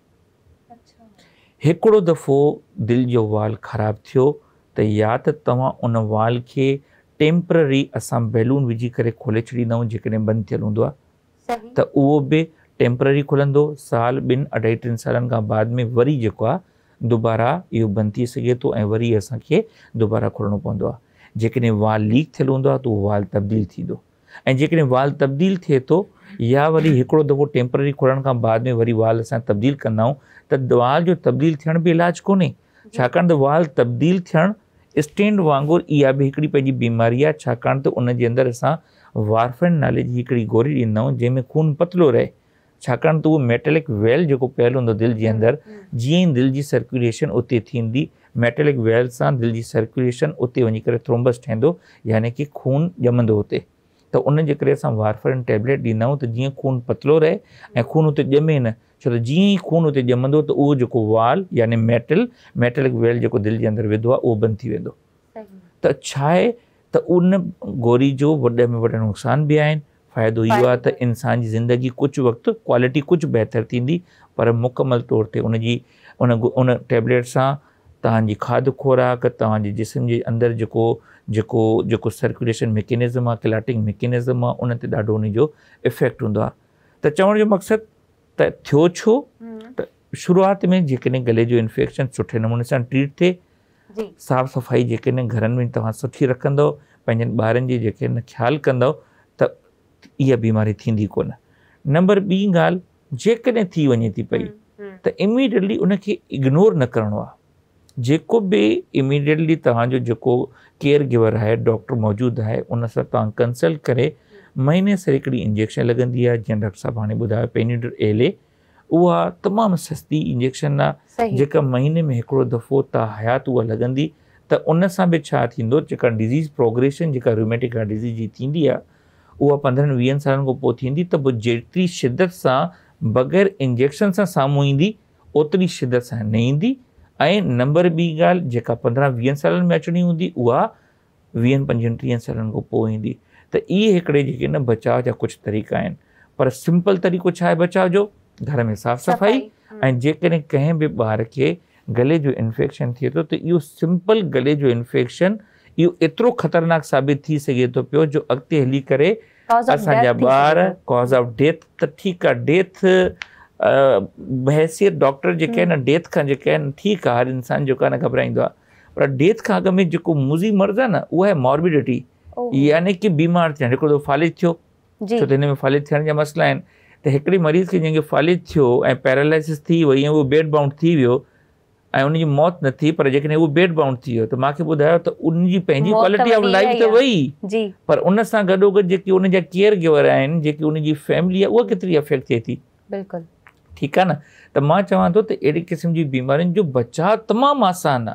S3: ڑو دفو دل جو وال خراب تھو تو یا تو انالٹمپرری اب بیلون وجی کر کھلے چھوٹیں جب بند تھل ہوں تو وہ بھی ٹمپرری کھلو سال بن اڑائی ٹین سال میں ویک دوبارہ یہ بند تھی سے تو وی اے دوبارہ کھولو پوا والی ہوں تو وہ وال تبدیل ایال تبدیل تھے تو ویریڑو دفعہ ٹمپرری کھلنے کے بعد میں ویری وال ابدیل کراؤں تو وال تبدیل تھلاج کو وال تبدیل تھن اسٹینڈ واغر یہی بیماری ہے چکن تو ان کے اندر اسفین نالے کی ایکڑی گوری ڈوں جی میں خون پتلو رہے تو وہ میٹلک ویل جو پیل ہوں دل کے اندر جی دل کی سرکولیشن اتنی تھی میٹلک ویل سے دل کی سرکولیشن اتنے ون کرومبس ٹھہروں یعنی کہ خون جم اتنے تو ان کے وار فرن ٹبلٹ ڈینداؤں تو جی خون پتلو رہے خون وہ جمے نہ چیئیں خون اتنے جمند تو وہ والی میٹل میٹل ویل دل کے اندر ودو بند تھی وی تو ان گوری جو ود میں وقصان بھی ہے فائدہ یہ انسان زندگی کچھ وقت قوالٹی کچھ بہتر تھی پر مکمل طور تین انٹر تعلی خوراک تاج جسم کے اندر جو جو سرکولیشن میکینزم آ کلاٹنگ میکینزم ہے انجو افیکٹ ہوں تو چونے مقصد تھی چھو شوات میں جن گلے جو انفیکشن سٹے نمونے سے ٹریٹ تھے صاف صفائی جن گھر میں تم سکھی رکھد پین بار خیال کر یہ بیماری کومبر بی گئی تو امیڈیٹلی ان کے اگنور نہ کرنا بھی امیڈیٹلی تاج کیئر گیور ہے ڈاکٹر موجود ہے ان سے تع کنسلٹ کرے سر ایک انجیکشن لگی ہے جیسے ڈاکٹر صاحب ہانے بدھا پینیڈ ایلے وہ تمام سستی انجیکشن آ جا مہینے میں ایکڑو دفعہ تع حیات ہوی تو انسان بھی چھوڑ ڈیزیز پروگریشن رومیٹک ڈزیز تھی وہ پندرہ وی سالی تو جتری شدت سے بغیر انجیکشن سے ساموں شدت سے نئی اینبر بیا پندرہ وی سال میں اچنی ہوں وہ وی پالی تو یہ ایک بچاؤ جا کچھ طریقہ پر سمپل طریقہ بچاؤ جو گھر میں صاف صفائی این جی کار کے گلے جو انفیکشن تھے تو یہ سمپل گلے جو انفیکشن یہ خطرناک ثابت ہو سکے تو پی جو اگتے ہلی کراس آف ڈیتھ تو ٹھیک ہے ڈیتھ بحثیت ڈاکٹر ہے نا ڈیتھ کا ٹھیک ہے ہر انسان جورائیو ڈیتھ کا اگ میں مزید مرض ہے نا وہ ہے ماربیڈیٹی یعنی کہ بیمار تھے فالد تھو تو میں فالد تھے مسئلہ تو ایکڑے مریض کے جنگ فالد تھورالس بیڈ باؤنڈ تھی ہوئی موت نئی پراؤنڈ تھی تو میرے بدھا تو ان کی وی پر ان گڑو گا کیئر گیور فیملی افیکٹ تھے بالکل ٹھیک ہے نا تو چاہ تو اڑی قسم کی بیماری جو بچاؤ تمام آسان آ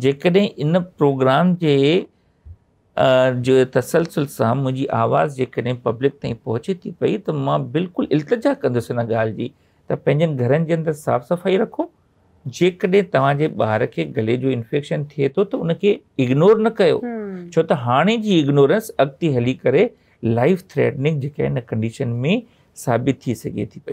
S3: جہن ان پروگرام کے تسلسل سے آواز جی پبلک تھی پہنچے تھی پہ تو بالکل التجا کر گال کی تین گھر اندر صاف صفائی رکھو جی کبھی بار کے گلے جو انفیکشن تھے تو ان کے اگنور نہ کرو تو ہانے کی اگنورینس اگتی ہلیف تھریڈنگ ان کنڈیشن میں سابت ہو سکے تھی پی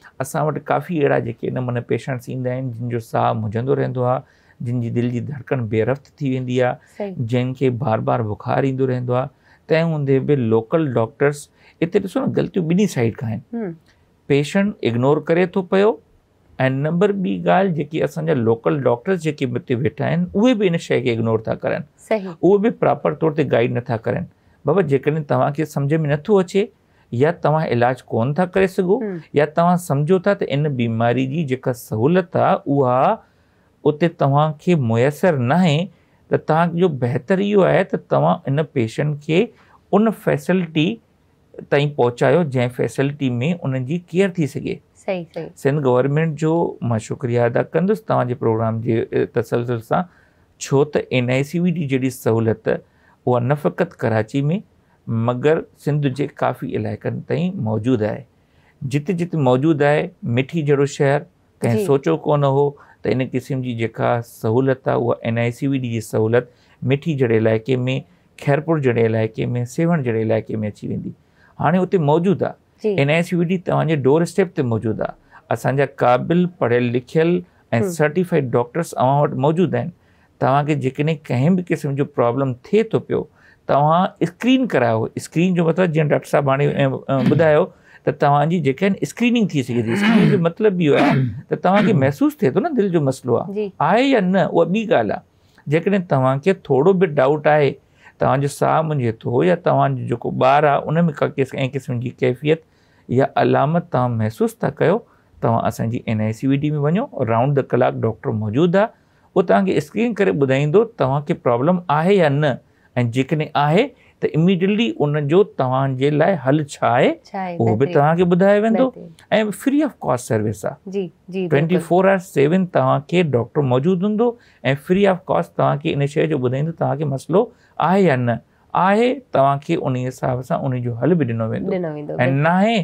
S3: اثا وافی اڑا مطلب پیشنٹس جن کا سا مجھے رہ جن کی دل کی دھڑکن بےرفت ویری ہے جن کے بار بار بخار ہی رنگ آ تے بھی لوکل ڈاکٹرس اتنے دوسو غلطی بنی سائڈ کا ہیں پیشنٹ اگنور کرے تو پی نمبر بی گال اب لوکل ڈاکٹرس ویٹا اے ان شے کے اگنور تھا کرنے وہ پراپر طور تائڈ نہ تھا کربا جم ن یا تعلاج کون تھا کر سو یا تع سمجھو تھا ان بیماری کی جک سہولت وہ تا کے میسر نہ ہے تا بہتر یہ تعاون ان پیشنٹ کے ان فیسلٹی تین پہنچاؤ جی فیسلٹی میں ان کی سی سی سنتھ گورمنٹ جو شکریہ ادا کروگرام کے تسلسل سے چھو تو این آئی سی وی جی سہولت اُن نفقت کراچی میں مگر سندھ کے کافی علاق تی موجود ہے جت جت موجود ہے میٹھی جڑے شہر کہ جی۔ سوچو کو ان قسم کی جی جکا سہولت وہ ای سی وی ڈی سہولت میٹھی جڑے علاقے میں خیر پور جڑے علاقے میں سیون جڑے علاقے میں اچھی وی ہاں اتنے موجود ہے ای آئی سی وی ڈی تعداد ڈور اسٹپ سے موجودہ اب قابل پڑھل لکھنؤ سرٹیفائڈ ڈاکٹرس او موجود تا جی کسم جو پرابلم تھی تو پو تاکہ اسکرین کراؤ اسکرین جو مطلب جیسے ڈاکٹر صاحب ہاں بدایا تو تعلیم جانکرینگ کا مطلب یہ تاکہ محسوس تھے تو دل جو مسئلے یا کتنے تا تھرو بھی ڈاؤٹ ہے تاج سا مجھے تھوڑا یا تعلق بار آسم کی کیفیت یا علامت تحسوس تھا کرو تی ای سی وی ڈی میں وو راؤنڈ دا کلاک ڈاکٹر موجود ہے وہ تاکہ اسکرین کرو تاکہ پرابلم ہے یا نہ جنڈیٹلی انجو تی ہل ہے وہ بھی تا بدائے وی فری آف کوسٹ سروس آپ موجود ہوں فری آف کاسٹ تک ان شوائیں مسئلے ہے یا نہ انس سے ان بھی ڈنویں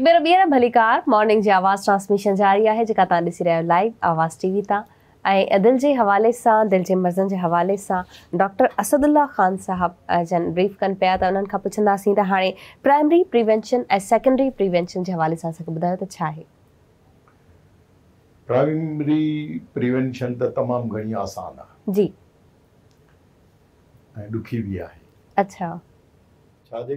S1: ایک بیرو بیرو بھلیکار مارننگ جی آواز ٹرانسمیشن جاری ہے جکا تا دسی رہے لائیو آواز ٹی وی تا اے دل جی حوالے سا دل جی مرزن جی حوالے سا ڈاکٹر اسد اللہ خان صاحب جن بریف کن پیا تا انہاں کا پچھن دا سین تا ہانے پرائمری پریونچن اے سیکنڈری پریونچن جی حوالے سا سکے بدایا تا چھا ہے
S2: پرائمری پریونچن تا تمام گھنی آسان ہے جی دکھی بھی آئے اچھا چاہ دے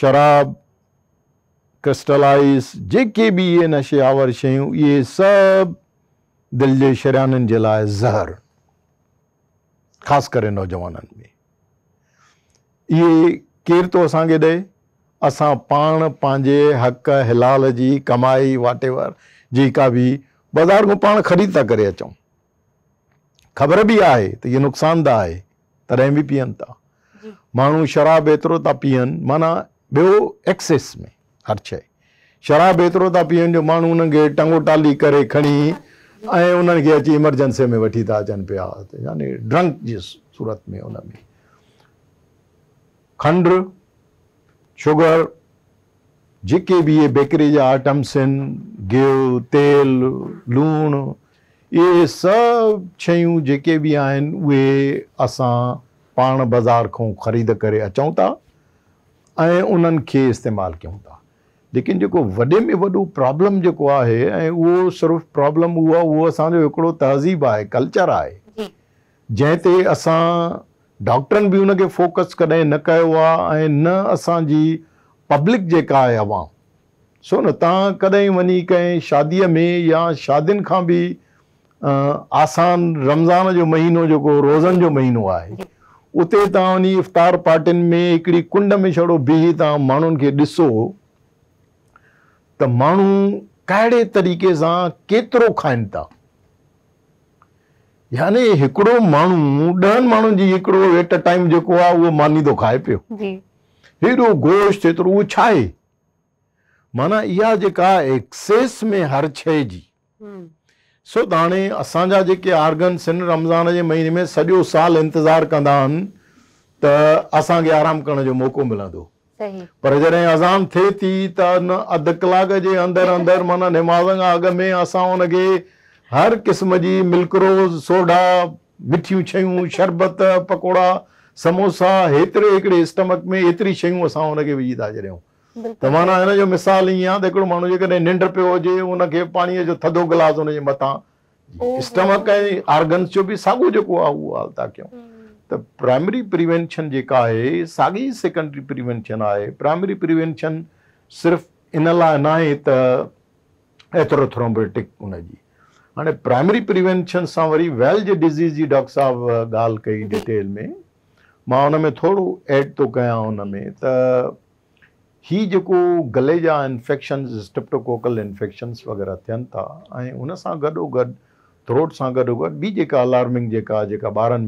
S2: शराब क्रिस्टलाइज़ जेके बि इहे नशे आवर शयूं इहे सभु दिलि जे शरियाननि जे लाइ ज़हर ख़ासि करे नौजवाननि में इहे केरु थो असांखे ॾिए असां पाण पंहिंजे हक़ हिलाल जी कमाई वाटेवर जेका बि बाज़ारि खां पाण ख़रीद था करे अचूं ख़बर बि आहे त इहे नुक़सानद आहे तॾहिं बि पीअनि था माण्हू शराब एतिरो था पीअनि माना میں ہر شی شراب ایترو پینے جو مجھے ان کے ٹنگوٹال کھڑی انجنسی میں وین پہ یعنی ڈرنک جیسے سورت میں کنڈ شوگر جی یہ بیکری جا آئٹمس گیو تیل لو یہ سب شیو بھی آسان پا بازار کو خرید کر اچھوں ان کے استعمال کروں تا لیکن جو وڈے میں ویسے پرابلم وہ صرف پابلم وہیب ہے کلچر آ جن ڈاکٹر بھی ان کے فوکس کدیں نہ اصان پبلک جا سو ن تین وی کئی شادی میں یا شادی کا بھی آسان رمضان جو مہینہ جو روزن جو مہینہ ہے उते तव्हां वञी इफ़्तार اتنے تین افطار پارٹن میں ایک کنڈ میں چڑو بیہ تک ڈسو ت موڑے طریقے سے کیرو کھائن تھا یعنی ایکڑو مو میٹھو ایٹ اے وہ مانی تو کائے
S4: پیڈ
S2: گوشت وہ ہر شک سو ہاں اصانج آرگن سین رمضان کے مہینے میں سج سال انتظار کرام کرنے کا موقع مل جہیں اذان تھے تھی تد کلاک کے اندر اندر مطلب نماز کا اگ میں اصانے ہر قسم کی جی ملک روز سوڈا میٹ شربت پکوڑا سموسا ایترے ایکڑے اسٹمک میں ایتری شیئر ان کے وجی تر تو مانا ان مثال یہ ہاں، مجھے جی، ننڈ پہ ہود جی، گلاس ان کے مت
S4: اسٹمک
S2: یا آرگنس جو بھی ساگو کیوں پرائمری پریوینشن جی ساگی سیکنڈری پریوینشن ہے پرائمری پریوینشن صرف ان لائیں تربک ان کی ہاں پرائمری پریوینشن سے ویری ویلج ڈزیز کی جی ڈاکٹر صاحب گال ان میں تھوڑا ایڈ تو ک ہاں جو گلے جا انفیکشنسٹوکوکل انفیکشنس وغیرہ تھا انسان گدو گروٹ سا گدو گی الارمنگ بار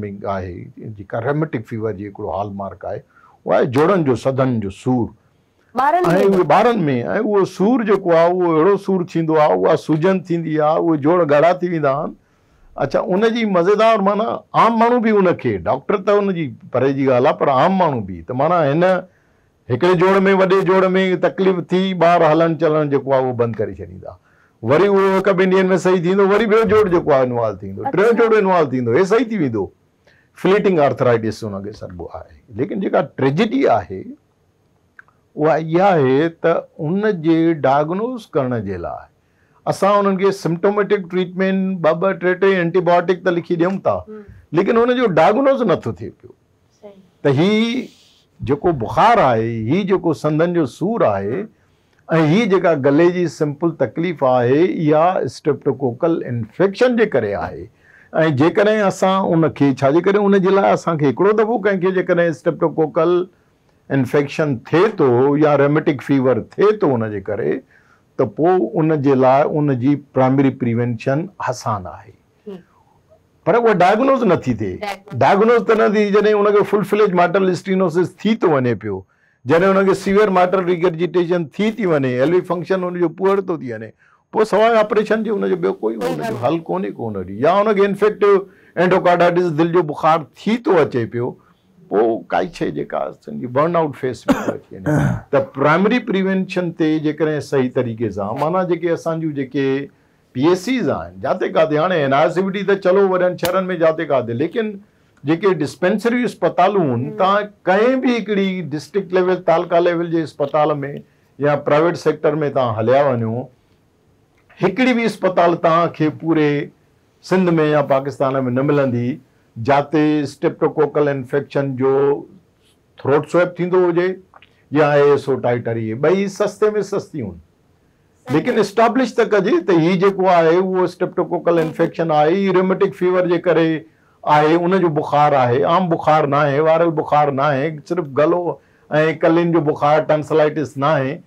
S2: ریمٹک فیور ہال مارک ہے وہ ہے جوڑ سدن جو
S1: سوری بار میں
S2: وہ سور جوڑ سور چا سوجن تھی وہ جوڑ گاڑا اچھا ان کی جی مزےدار مانا آم مہو بھی ان کے ڈاکٹر تو ان کی جی پرے کی جی پر آم موب بھی مانا ہے ایکڑے جوڑ میں وڈے جوڑ میں تکلیف تھی بار ہلن چلن بند کر چا ویری وہ ایک ویری جوڑا ٹھن جوڑو یہ سہی فلیٹنگ آرترائٹس ہے لیکن جک ٹریجی ہے وہ ہے تو ان کے ڈائگنوز کرنے کے لائے اصان ان کے سمپٹومیٹک ٹریٹمینٹ بے اینٹی باٹک تو لکھ دا لیکن ان کو ڈائگنوز نت بخار ہے یہ سندن جو سور ہے یہاں گلے کی سمپل تکلیف ہے یہاں اسٹپٹوکوکل انفیکشن کے جی اُن کی ان کے دفع کہ اسٹپٹوکوکل انفیکشن تھے تو یا ریمٹک فیور تھے تو ان کے تو ان کے لئے ان کی پرائمری پریوینشن آسان ہے پر وہ ڈائگنوز نہی تھی ڈائگنوز تو نہی جدید ان کے فل فلج ماٹر اسٹینوس وے پہ جن کے سیویئر ماٹر ریگیجیٹن تھی وجہ ایل وی فنکشن پوڑت آپریشن جو حل کو یا ان کے انفیکٹو اینٹوکاڈائٹس دل جو بخار تھی تو اچے پہ کائی شی برن آؤٹ فیس میں پریائمری پریوینشن کے جی سہی طریقے سے مانا اُن کے پی ایس سیز ہیں جاتے کاتے ہاں این آر سیبی ڈی تو چلو و شہر میں جاتے کاتے لیکن جی ڈسپینسری اسپتالوں تین بھی ڈسٹک لیو تعلقہ لیویل اسپتال میں یا پرائیویٹ سیکٹر میں تع ہلیا وو ایک بھی اسپتال تا پورے سی پاکستان میں نہ ملتی جاتے اسٹپٹوکوکل انفیکشن جو تھروڈ سویپ ہوا اے ایس او ٹائٹری بئی سستے میں سستی ہوں لیکن اسٹابلش تجیے تھی جو ہے وہ اسپٹوکوکل انفیکشن آ یہ ریمٹک فیور جائے ان بخار ہے آم بخار نہ وائرل بخار نہ صرف گلو ای کلن جو بخار ٹنسلائٹس نہ ہے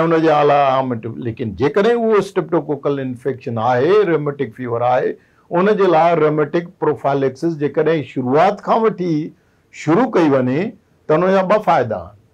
S2: ان کے علاوہ آمٹ لیکن جپٹوکوکل انفیکشن ہے ریمٹک فیو آ ان کے لائمٹک پروفائلس جی شروعات شروع کی وے تو انہیں ب فائدہ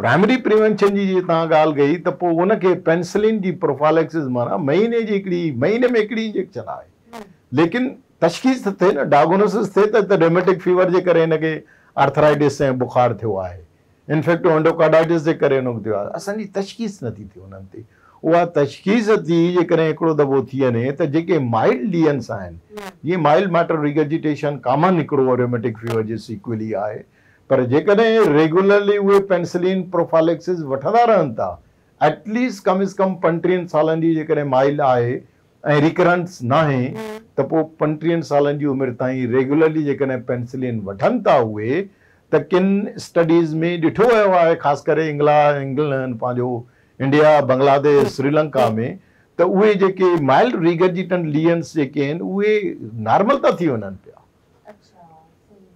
S2: پرائمری پریوینشن کی پینسلین کی پروفالیکس مانا مہینے کی مہینے میں لیکن تشخیص تھے ڈائگنوس تھے تو ریمٹک فیور کے ارترائٹس بخار تھوٹ اینڈوکاڈائٹس کے اصل تشخیص نتی تشخیص یہ مائلڈ ڈیئنس آئیں یہ مائلڈ میٹر ریگیجیٹن کا ریمٹک فیورلی ہے پر جی ریگلرلی اے پینسلین پروفالیکسز وا رن تھا ایٹلیسٹ کم از کم پنٹی سال کی جب مائل ہے ریکرنس نہ تو پنٹی سال کی عمر تھی ریگولیرلی پینسلین وا تو کن اسٹڈیز میں ڈٹھو وی ہے خاص کر انگل انگلینڈ انڈیا بنگلہ دیش سری لنکا میں تو وہ مائل ریگجیٹن لکن نارمل تھا ون پیا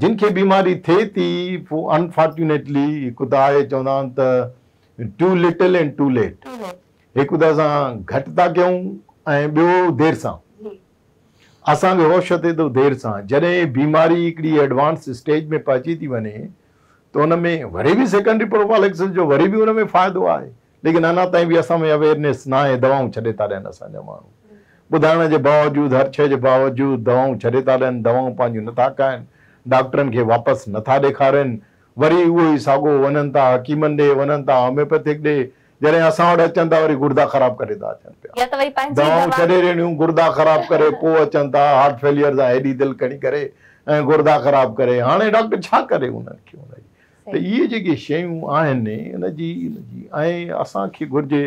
S2: جن بیماری تھے تھی انفارچونیٹلی چند لینڈ ایک تو گٹن دیر سے ہوش دے تو دیر سے جدہ بیماری ایڈوانس اسٹیج میں پہچی تھی وجے تو ان میں وی سیکری پروفالکس جو ویری بھی ان میں فائدہ ہے لیکن اویئرنس نہ دعاؤں چھے تھا ڈیئن اب مو ادارے کے باوجود ہر شاوج دواؤں چھے تا دن دواؤں نہ تھن ڈاکٹرن کو واپس نتا دے کھارن ویری وہ ساگو وا حقیم دے وا ہوموپیتکے جی اٹھا اچن تھا وی گردا خراب
S1: کرواؤں چڑے
S2: دیکھوں گا خراب کرٹ فیلر ایڈی دل کھڑی گردا خراب کرے ہاں ڈاکٹر شروع یہ شہر ان کی گرجی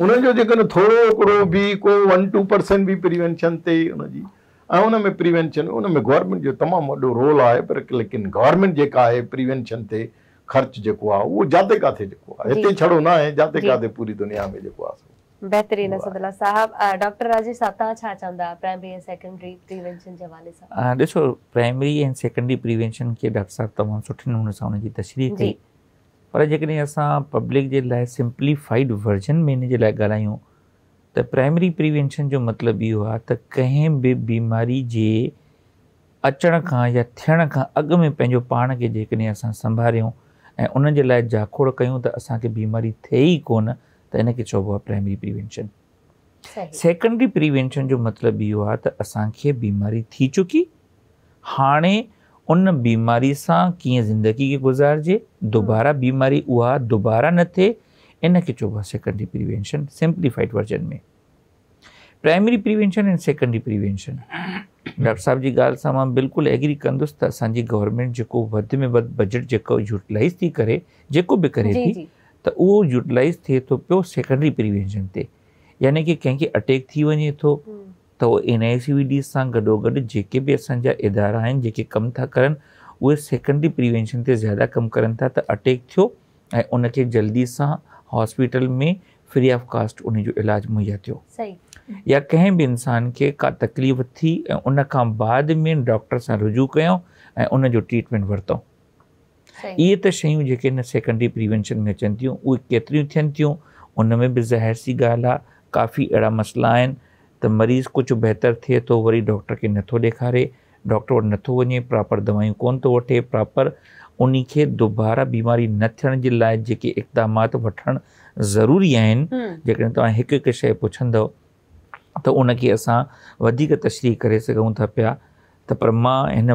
S2: उन्हनि जो जेको न थोरो हिकिड़ो बि को वन टू परसेंट बि प्रिवेंशन ते हुनजी ऐं हुन में प्रिवेंशन हुन में गवर्मेंट जो तमामु वॾो रोल आहे पर लेकिन गवर्मेंट जेका आहे प्रिवेंशन ते ख़र्चु जेको आहे उहो जिते किथे जेको आहे हिते छॾो न आहे जिते किथे पूरी दुनिया में जेको आहे
S1: بہترین اسدلا صاحب ڈاکٹر راجی ساتا چھا چاندا پرائمری اینڈ سیکنڈری پریونشن جو حوالے سان ہاں
S3: دیکھو پرائمری اینڈ سیکنڈری پریونشن کے ڈاکٹر صاحب تمام سٹھے نمونے سان ان کی تشریح کی جی. پر جی اب پبلک کے لائف سمپلیفائڈ ورژن میں ان کے لئے گالوں تو پائمری پریوینشن جو مطلب یہ تھی بھی بیماری کے اچھا یا تھن کا اگ میں پینوں پان کے جی سنبھال ان کے لائع جاخوڑ کروں تو ابھی بیماری تھے ہی کون تین چاہ پمری پریوینشن سیکنڈری پریوینشن جو مطلب یہ تو اہم بیماری تھی چکی ہاں ان بیماری سے زندگی کے گزار جے دوبارہ ہاں۔ بیماری اوا دوبارہ نہ تھے ان کے چوبا سیکنڈری پریوینشن سمپلیفائڈ ورژن میں primary prevention and secondary prevention doctor sahib جی گال بالکل ایگری گورنمنٹ جے کو ود میں ود بجٹ جے کو یوٹلائز بھی کرے جی، تھی تا وہ یوٹیلائز تھے تو پیو سیکنڈری پریونشن پریوینشن یعنی کہ کہیں کہ اٹیک تھی ونی تو ہاں۔ تو وہ N I C V D سا گڑو گے بھی اجا ادارہ کم تھا کرنے وہ سیکنڈری پریوینشن سے زیادہ کم کرنے تا تو اٹیک تھو ان کے جلدی سے ہاسپیٹل میں فری آف کاسٹ انہوں علاج مہیا کرسان کے کا تکلیف تھی ان کا بعد میں ڈاکٹر سے رجوع کوں انیٹمینٹ وتیں سیکنڈری پریوینشن میں اچن تھیں اے کتری تھیں ان میں بھی زہر سی گال ہے کافی اڑا مسئلہ تو مریض کچھ بہتر تھے تو ویسے ڈاکٹر کے نتوں دکھارے ڈاکٹر نو ون پراپر دوائیں کون تو وٹے پاپر ان کے دوبارہ بیماری نہ اقدامات وروی آ ایک شوچند تو ان کی اب تشریح کر سکوں تا تو ان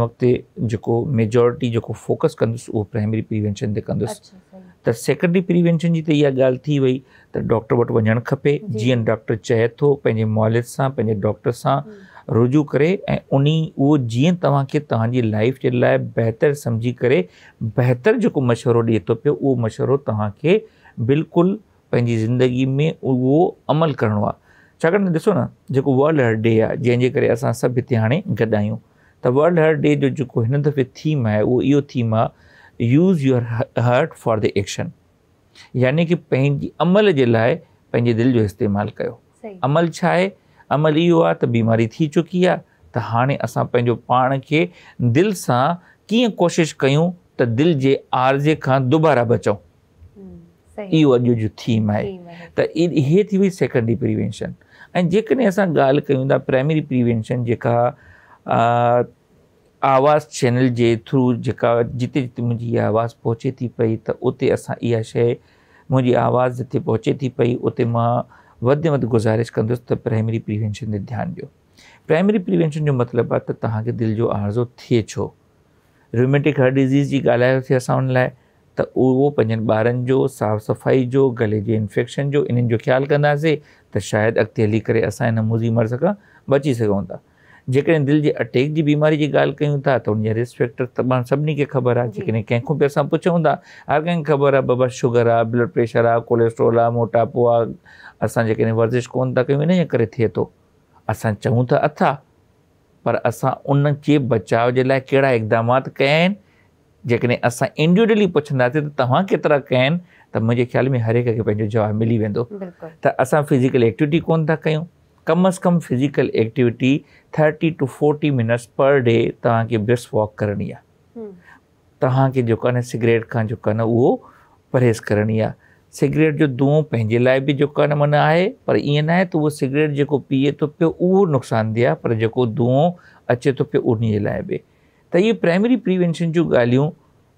S3: میجورٹی جو فوکس کندھ وہ پریمری پریوینشن کر تو سیکنڈری پریوینشن کی ڈاکٹر وجہ کپے جی ڈاکٹر چاہے تو مولیج سے ڈاکٹر سا روجو کرے انائف کے لئے بہتر سمجھی کر بہتر جو مشورہ دے تو پہ وہ مشورہ تا بالکل زندگی میں وہ عمل کر دسو نا جو ولڈ ہر ڈے آ جے اب سب ہانے گا تو ولڈ ہر ڈے جوم ہے وہ یہ use your heart for the action یعنی کہ امل کے لائے پی دل جو استعمال کرم چائے عمل یہ تو بیماری تھی چکی ہے تو ہاں اب پان کے دل سے کیوں کوشش کروں تو دل کے آرزے کا دوبارہ بچوں یہ تھیم ہے یہ ہوئی سیکنڈری پریوینشن جیسے گال کرائمری پریوینشن ج آواز چینل کے تھرو جا جی یہ آواز پہنچے تھی پی تو اتنے اصل یہ ہے مجھے آواز جتنے پہنچے تھی پہ اتنے گزارش کرائمری پریوینشن سے دھیان دوں پرائمری پریوینشن جو مطلب آ تا کے دل جو آرزو تھے چھو رومیٹک ہارٹ ڈیزیز کی گال تو وہارن جو صاف صفائی جو گلے انفیکشن جو انال کر شاید اگتے ہلی کر موضی مرض کا بچی سو ج ک دٹیک بیماری کیوں رسپیکٹ سی خبر آ جن کھو پوچھوں گا ہر کھینچ کے خبر آ بابا شوگر آ بلڈ پریشر آ کوسٹر موٹاپو اب ورزش کون تا کہ ان کے تھے تو اچھا چاہ پر اُن کے بچاؤ کے لئے اقدامات کیا انڈیویجلی پوچھا تو تا کی خیال میں ہر ایک جواب ملی و اب فکل ایکٹویٹی کون تھا کھوں کم از کم physical activity thirty to forty minutes per day کے بیس واک کرنی تک سٹ پرہیز کرنی ہے سگگریٹ جو دوں جو لائن منع ہے پر یہ نہ تو وہ سگریٹ جو پیئے تو پہ وہ نقصان جو کو دوں اچھے تو پہ بھی کے یہ پرائمری پریونشن جو گالیوں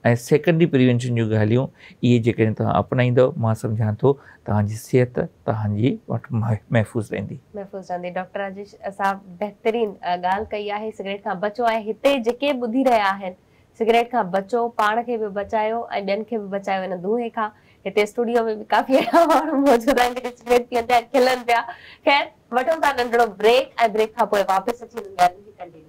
S3: ऐं सेकेंडरी प्रिवेंशन जूं ॻाल्हियूं इहे जेकॾहिं तव्हां अपनाईंदव मां सम्झां थो तव्हांजी सिहत तव्हांजी वटि महफ़ूज़ रहंदी
S1: महफ़ूज़ रहंदी डॉक्टर राजेश असां बहितरीन ॻाल्हि कई आहे सिगरेट खां बचो ऐं हिते जेके ॿुधी रहिया आहिनि सिगरेट खां बचो पाण खे बि बचायो ऐं ॿियनि खे बि बचायो हिन दूहे खां हिते स्टूडियो में बि काफ़ी अहिड़ा माण्हू मौजूदु आहिनि जेके सिगरेट पीअनि पिया खिलनि पिया ख़ैर वठूं था नंढिड़ो ब्रेक ऐं ब्रेक खां पोइ वापसि अची कंटिन्यू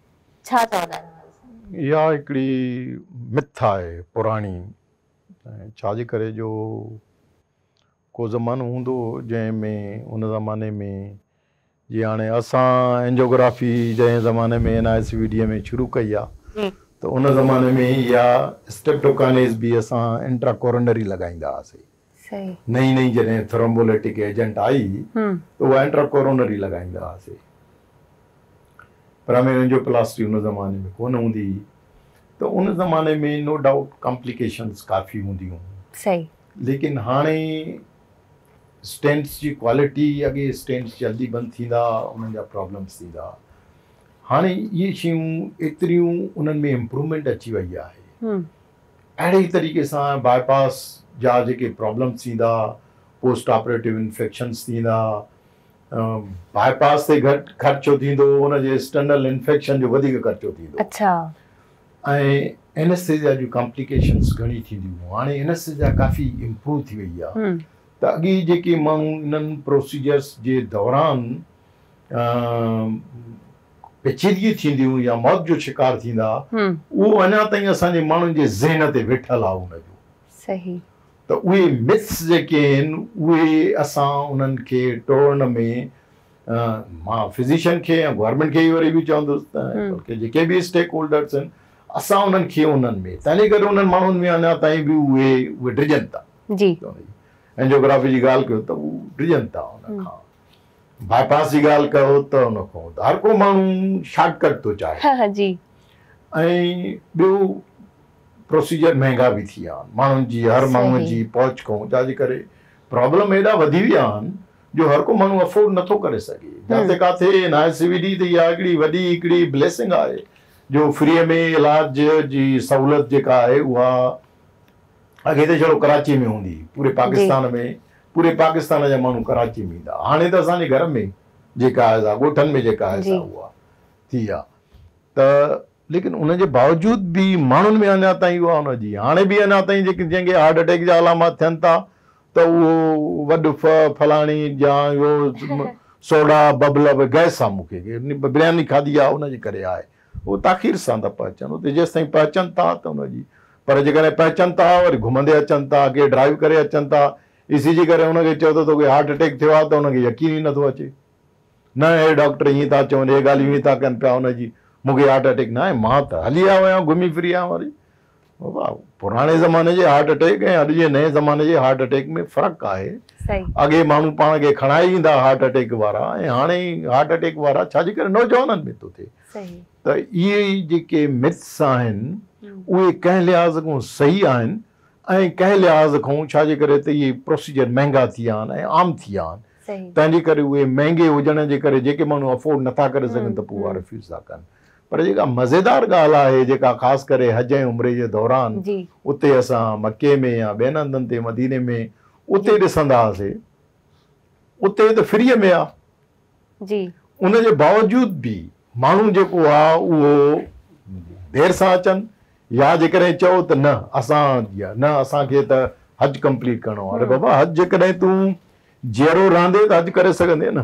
S1: छा था
S2: इहा हिकिड़ी मिथ आहे पुराणी छाजे करे जो को ज़मानो हूंदो हुओ जंहिंमें ज़माने में जीअं हाणे असां एंजोग्राफी जंहिं ज़माने में N I C V D में शुरू कई
S4: आहे त
S2: उन ज़माने में इहा स्टेप्टोकानेस बि असां इंट्राकोरोनरी लॻाईंदा
S4: हुआसीं
S2: नई नई जॾहिं थर्म्बोलेटिक एजेंट आई त उहा इंट्राकोरोनरी लॻाईंदा हुआसीं پر میرنجو پلسٹی ان زمانے میں کون ہوں تو ان زمانے میں نو ڈاؤٹ کمپلیکیشنس کافی ہوں لیکن ہانے اسٹینڈس کی کوالٹی اگے اسٹینڈس جلدی بندہ ان پرابلمس ہائیں یہ ان میں امپرومینٹ اچھی ہوئی ہے اڑے ہی طریقے سے بائی پاس جا پابلمسٹ آپریٹو انفیکشنس بائیپس خرچیکشن کا اگ مرسیجرس دوران پیچیدگی موت کا شکار تو مسے ان فزیشن کے گورمنٹ کے چند بھی اسٹیک ہولڈرس ہیں اصا ان کے ان کے انجن تاجوگرافی ڈا بائی پاس ہر کوئی مو شارٹ کٹ تو چاہے پروسیجر مہنگا بھی تھی میری ہر مہنگی پہنچ کو جا کے پرابلم ایڈا جو ہر کوئی مو افورڈ نت کر سکے جاتے کاتے نا سی وی ڈیڑی ویڑی بلسنگ ہے جو فری میں علاج جی سہولت اگے تو چڑو کراچی میں ہوں گی پورے پاکستان میں پورے پاکستان جا مو کراچی میں ہاں تو ابھی گھر میں لیکن ان کے باوجود بھی مان میں اہاں تھی وہ اِن تھی جنگ کے ہارٹ اٹیک جا علامات تھن تا تو وہ وڈ ف فلانی جا سوڈا ببلب گیس آپ کے بریانی کھادی ان کے وہ تاخیر سے پہچان جس تھی پہچن تھا تو ان کی پر جب پہچن تھا ویری گھمندے اچن تھا کہ ڈرائیو کر سیجی کرے تو ہارٹ اٹیک تھے تو ان کے یقین ہی نتو اچے نہ یہ ڈاکٹر یہ چی گالی یہ کر میرے ہارٹ اٹیک نہ ہلی آیا ہوا گھمی فری آیا ویری پُرانے زمانے کے ہارٹ اٹیک اج کے نئے زمانے کے ہارٹ اٹیک میں فرق ہے اگے مو پان کے کھڑائی ہی دیا ہارٹ اٹیک ہاں ہارٹ اٹیک کروجوان میں تو مس کحاظ کو سہی آحاظ کو شرویجر مہنگا آم
S4: تے
S2: وہ مہنگے ہوجنے کے افورڈ نا کر پر یہاں مزےدار گال ہے خاص کر حج عمر کے دوران جی۔ اتنے اچھا مکے میں یا مدینے میں اتند جی۔ اتیں فری میں جی۔ آن کے باوجود بھی مو دیر سے اچھا یا جی چانس کے حج کمپلیٹ کرنا ہاں۔ بابا حج جیڑو رد کر سی نا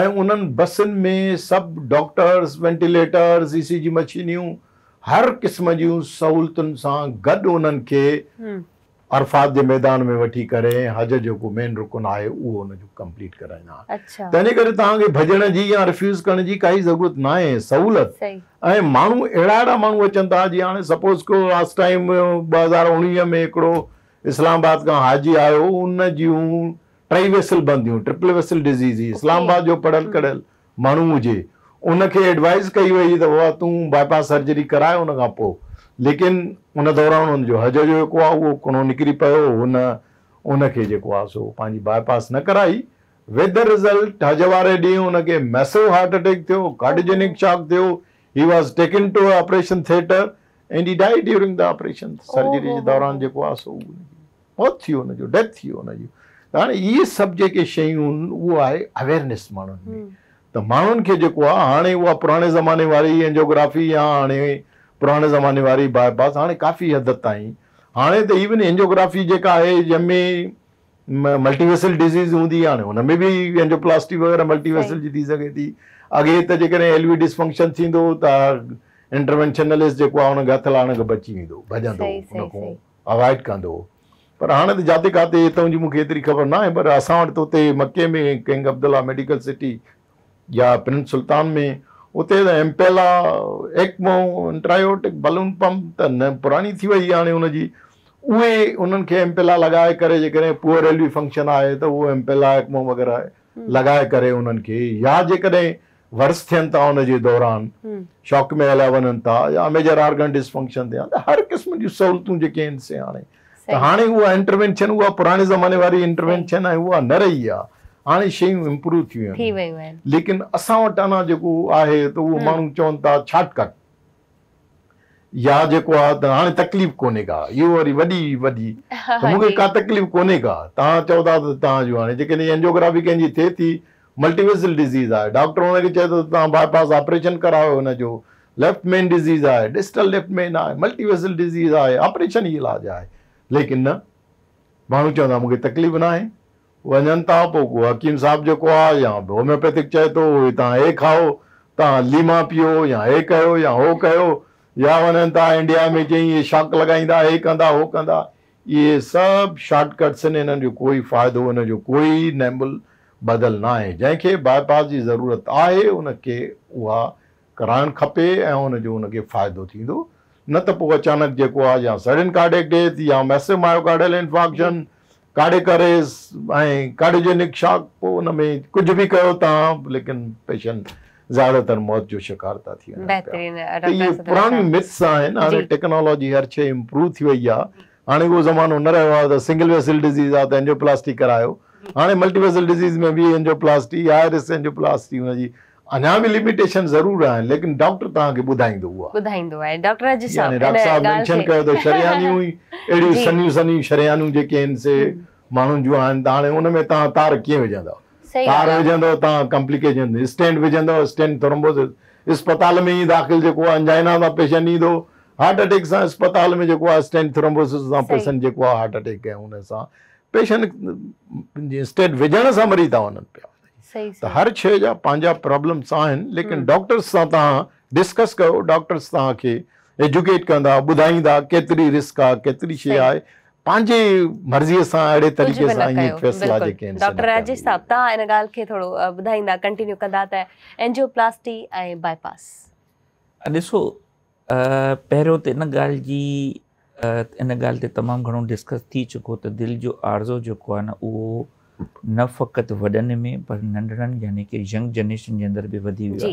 S2: ان بس میں سب ڈاکٹرس وینٹیلے سی سی جی مشینوں ہر قسم جہولت گنج ارفات کے میدان میں ویسے حج جو مین رکن ہے وہ ان کو کمپلیٹ کرائیں ہاں۔ اچھا۔ تین تاکہ بجن کی جی یا ریف کرنے جی کی ضرورت نہ سہولت مہو اڑا اڑا موا سپوز کو ہزار اُویس میں ایکڑوں اسلام آباد کا حاجی آن ج ٹری ویسل بند ہوئی ٹرپل ویسل ڈیزیز اسلام آباد جو پڑل کڑھل مانگ ہوج ان کے ایڈوائز کی ویب تم بائی پاس سرجری کرائے ان لیکن ان دوران انجو حج جو کھڑو نکری پہ ان oh, oh, کے سوی بائی پاس نائی ود دا ریزلٹ حج والے ڈی ان کو میسرو ہارٹ اٹیک تھو cardiogenic shock though was taken to operation theatre and I during the operation surgery کے دوران oh. جو بہت ڈیتھ تھی یہ سب شیئن اُوائے ہے اویئرنس میری تو مان کے ہاں وہ پُرانے زمانے والی اینجوگرافی یا ہاں پورانے زمانے والی بائی پاس ہاں کافی حد تھی ہاں تو ایون اینجوگرافی جا جی م ملٹیوسل ڈیزیز ہوں گی ہاں ان میں بھی اینجوپلسٹک وغیرہ ملٹیوسلے تھی اگے تک ایل وی ڈس فنکشن انٹروینشنلسٹ ہاتھ لانک بچی بجے اوائڈ کر پر ہاں تو جاتے کھاتے یہ خبر نہ اٹھے مکے میں کنگ عبداللہ میڈیکل سٹی یا پرنسلطان میں اتنے امپیلا ایکمو اینٹراٹک بلون پمپ ترانی ان کی اوے ان کے ایمپیلا لگائے جی ریلوی فنکشن آئے تو وہ امپلا ایکمو وغیرہ لگائے کرس تھا ان کے دوران شوق میں الایا ون تھا میجر آرگن ڈس فنکشن تھے ہر قسم کی سہولتوں کے اندر ہاں وہ پُرانے زمانے والی انٹروینشن ہے وہی ہے ہاں شیئر امپروو لیکن اصا وقت مجھے چونت شاٹکٹ یا تکلیف کو یہ وی وی کا تکلیف کو چاہیے اینجیوگرافی تھے تلٹیویسل ڈیزیز ہے ڈاکٹر چھ بائی پاس آپریشن کراؤ انجو ل مین ڈیزیز آئے ڈسٹل لےفٹ مین ہے ملٹیویسل ڈیزیز آئے آپریشن علاج ہے لیکن نہ مو چھ مکہ تکلیف نہ وجن تھا حکیم صاحب جو ہوموپیتک چے تو وہ تھی یہ کھاؤ تاکہ لیما پیو یا یہ وہیا میں چی یہ شاک لگائی یہ سب شارٹ کٹس ان کو کوئی فائدہ ان کو کوئی نیم بدل نہ ہے جن کے بائی پاس جی ضرورت ہے ان کے وہ کرے اور انجو ان کے فائدہ ن تو اچانک جو سڑن کارڈے ڈے یا میسم آپ کارڈ انفاقشن کاڑے کرے کارڈجینک شاپ ان میں کچھ بھی کہ لیکن پیشنٹ زیادہ تر موت جو شکار تھا
S1: یہ پورا
S2: مت ٹیکنالوجی ہر شیئ امپرو کی وی ہے ہاں وہ زمانہ نہ رہو سنگل ویسل ڈیزیز آ تو اینجوپلسٹک کرایا ہاں ملٹی ویسل ڈیزیز میں بھی اینجوپلسٹک یا رس اینجوپلسٹک اِن بھی لمٹن ضرور ہے لیکن ڈاکٹر تا
S1: ڈاکٹر صاحب مینشن تو شریا
S2: سی سنو شریان جو مانج ہوں میں تع تار کیوں وجہ تار وجند تا کمپلیکیشن اسٹینڈ وجہ اسٹینڈ تھرمبوس اسپتال میں ہی داخل انجائنا پیشنٹ ای ہارٹ اٹیک سے اسپتال میں اسٹینٹ تھرمبوسس سے پیسنٹ ہارٹ اٹیک ان پیشنٹ اسٹینٹ وجھ سے مریتا ون پہ हर शइ जा पंहिंजा प्रॉब्लम्स आहिनि लेकिन डॉक्टर्स सां तव्हां डिस्कस कयो डॉक्टर्स तव्हांखे एजुकेट कंदा ॿुधाईंदा पंहिंजी मर्ज़ीअ सां
S3: ॾिसो पहिरियों त इन ॻाल्हि जी इन ॻाल्हि ते तमामु घणो डिस्कस थी चुको त दिलि जो आरसो जेको आहे न उहो ن فقت وڈن میں پر نڈڑ یعنی جنریشن بھی ہو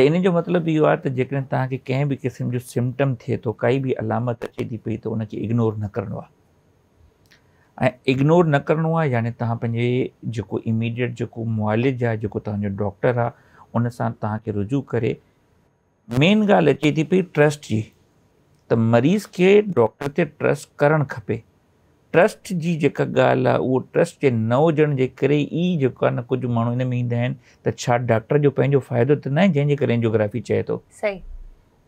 S3: ان کا مطلب یہ کہ جانے کے کئی بھی قسم جو سمٹم تھے تو کئی بھی علامت اچھی تو ان کی اگنور نہ کرگنور کرانو آپ کو امیڈیٹ موالج آپ کو تاج ڈاکٹر آن سا تا رجوع کرے مین گال اچے تھی پہ ٹرسٹ کی مریض کے ڈاکٹر سے ٹرسٹ کرنا کپے ٹرسٹ کی جا گٹ کے نہ ہوجن کے نا کچھ مو میں ڈاکٹر جو فائدہ تو نہ جن کے گرافی چے تو سی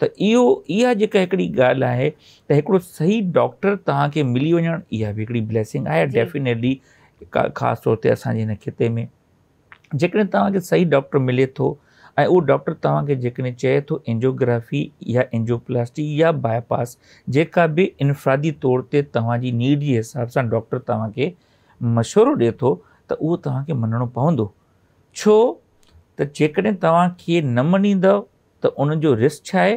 S3: تو اوڑی گال ہے تو سہی ڈاکٹر تا ملی واٹ یہ بلسنگ ہے ڈیفینیٹلی خاص طور تھی اے خطے میں جی تاکہ سہی ڈاکٹر ملے تو ای ڈٹر تاج کے جن چینجرافی یا اینجیو پلسٹی یا بائی پاس جب انفرادی طور تی نیڈ کے حساب سے ڈاکٹر تا کے مشورہ دے تو او تاک من پو چو تو تاکہ نہ منید تو انجو رسکے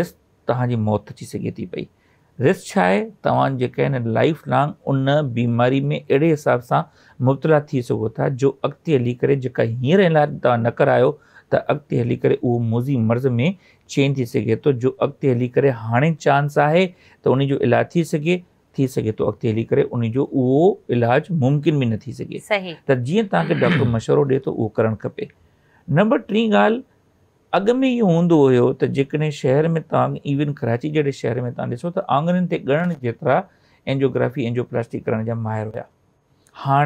S3: رسک تعلیم موت اچھی سی پی رسک تک لائف لانگ ان بیماری میں اڑے حساب سے مبتلا سو تھا جو اگتے ہلی ہر علاج تاؤ تو اگتے ہلی کروزی مرض میں چینج سکے تو جو اگتے ہلی کر چانس آئے تو انجو علاج تھی سوتے ہلی کر وہ علاج ممکن بھی نہ جی تاکہ ڈاکٹر مشورہ دے تو وہ کرے نمبر ٹھی گال اگمیں یہ ہوں ہو جیں شہر میں تاون کاچی جہیے شہر میں تعصوت تو آگڑ گھڑ جترا اینجوگرافی اینجوپلسٹی کر ماہر ہوا ہاں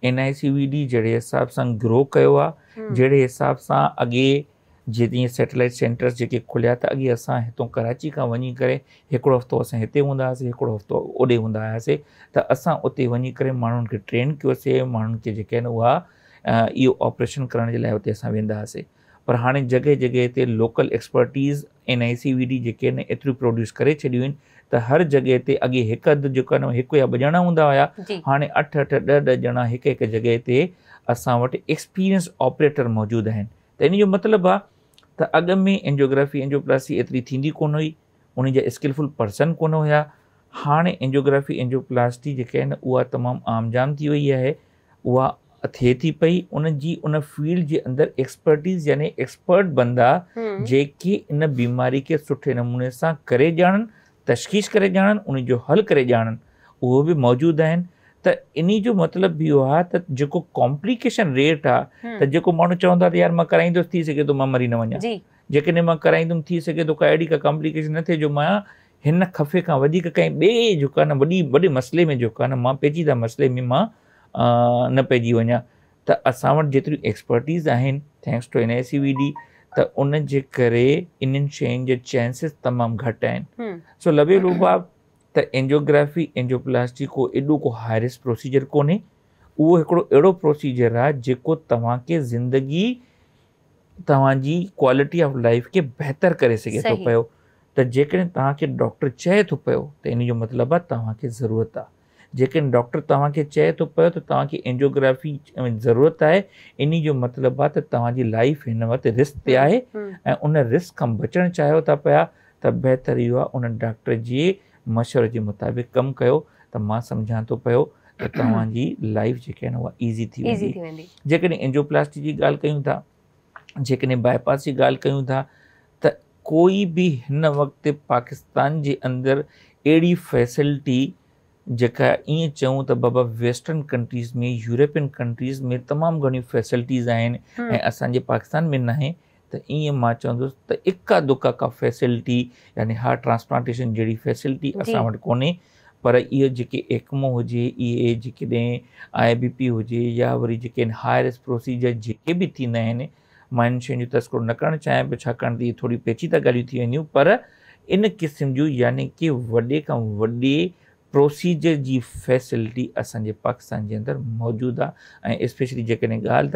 S3: N I C V D جڑے حساب سے گرو کیا جڑے حساب سے اگے جی جی سیٹلائٹ سینٹرس کھلیا تو اگے اب کراچی کا ون کریڑو ہفتہ ہوں سیڑو ہفتہ اوے ہوں اسی تو اُن ویسے میٹ کیا سی ماون کے یہ آپریشن کرنے واسے پر ہاں جگہ جگہ لوکل ایسپٹیز N I C V D ایوڈیوس کر تو ہر جگہ اگے ایک ادا ہے نا ایک یا جنہ ہوں ہوا ہاں اٹھ اٹھ جنہ ایک ایک جگہ اٹھے ایکسپیرئنس آپریٹر موجودہ تو ان کا مطلب آ تو اگ میں اینجوگرافی اینجوپلسٹی ایتری کو ہوئی ان اسکلفل پرسن کا ہوا ہاں اینجرافی اینجوپلسٹی كی تمام آم جام کی وی ہے وہ تھے تھی پئی ان فیلڈ کر ایکسپٹیز یعنی ایکسپٹ بندہ جی ان بیماری کے سٹے نمونے سے کری جان तशख़ीस जो تشخیص کرل کر جانا وہ موجودہ مطلب تو ان مطلب یہ ہوا ہے کمپلکیشن ریٹ آپ چونگا کہ یارس تھی تو مری نہ وا جی کرائیے تو اڑی کا کمپلکشن نہفے کا بیک بھے مسئلے میں جو پیت مسئلے میں نہ پیجی وجا تو اصا وتری ایسپٹز ہیں thanks to M I C V D تو ان کے ان شانس تمام گھٹن سو لبے روحباب تو اینجیوگرافی اینجیو پلسٹی کو ایڈو کو ہائرسٹ پوسیجر کو اڑو پوسیجر آو تا زندگی تعاج قوالٹی آف لائف کے بہتر کر سکے تو پہ تو جان کے ڈاکٹر چاہے تو پی تو ان کا مطلب آ تا کے ضرورت آ جن ڈاکٹر تا چے تو پی تو تھی اینجیو گرافی ضرورت ہے ان کا مطلب آ تاج لائف ان رسک ہے ان رسکان بچان چاہو پہ بہتر یہ ان ڈاکٹر کے مشور کے مطابق کم کر سمجھا تو پی تو تیف جی وہ ایزی تھی ہوجیو پلسٹی کی گال کہ بائپاس کی گال بھی ان پاکستان کے اندر اڑی فیسلٹی جگہ یہ چبا ویسٹن کنٹریز میں یورپین کنٹریز میں تمام گھڑی فیسلٹیز اے پاکستان میں نہ ہے تو یہ چھ تو اکا دکا کا فیسلٹی یعنی ہار ٹرانسپلانٹیشن جیڑی فیسلٹی جی۔ اٹھے پر یہ اکمو ہوجائے یہ کئی آئی بی پی ہوجائے یا ویری ہائر پروسیجر جے بھی ان شر چاہ پہ تھری پیچیدہ گالی پر ان قسم جو یعنی کہ وڈے کا پروسیجر کی فیسلٹی اے پاکستان کے اندر موجودہ اسپیشلی جی گال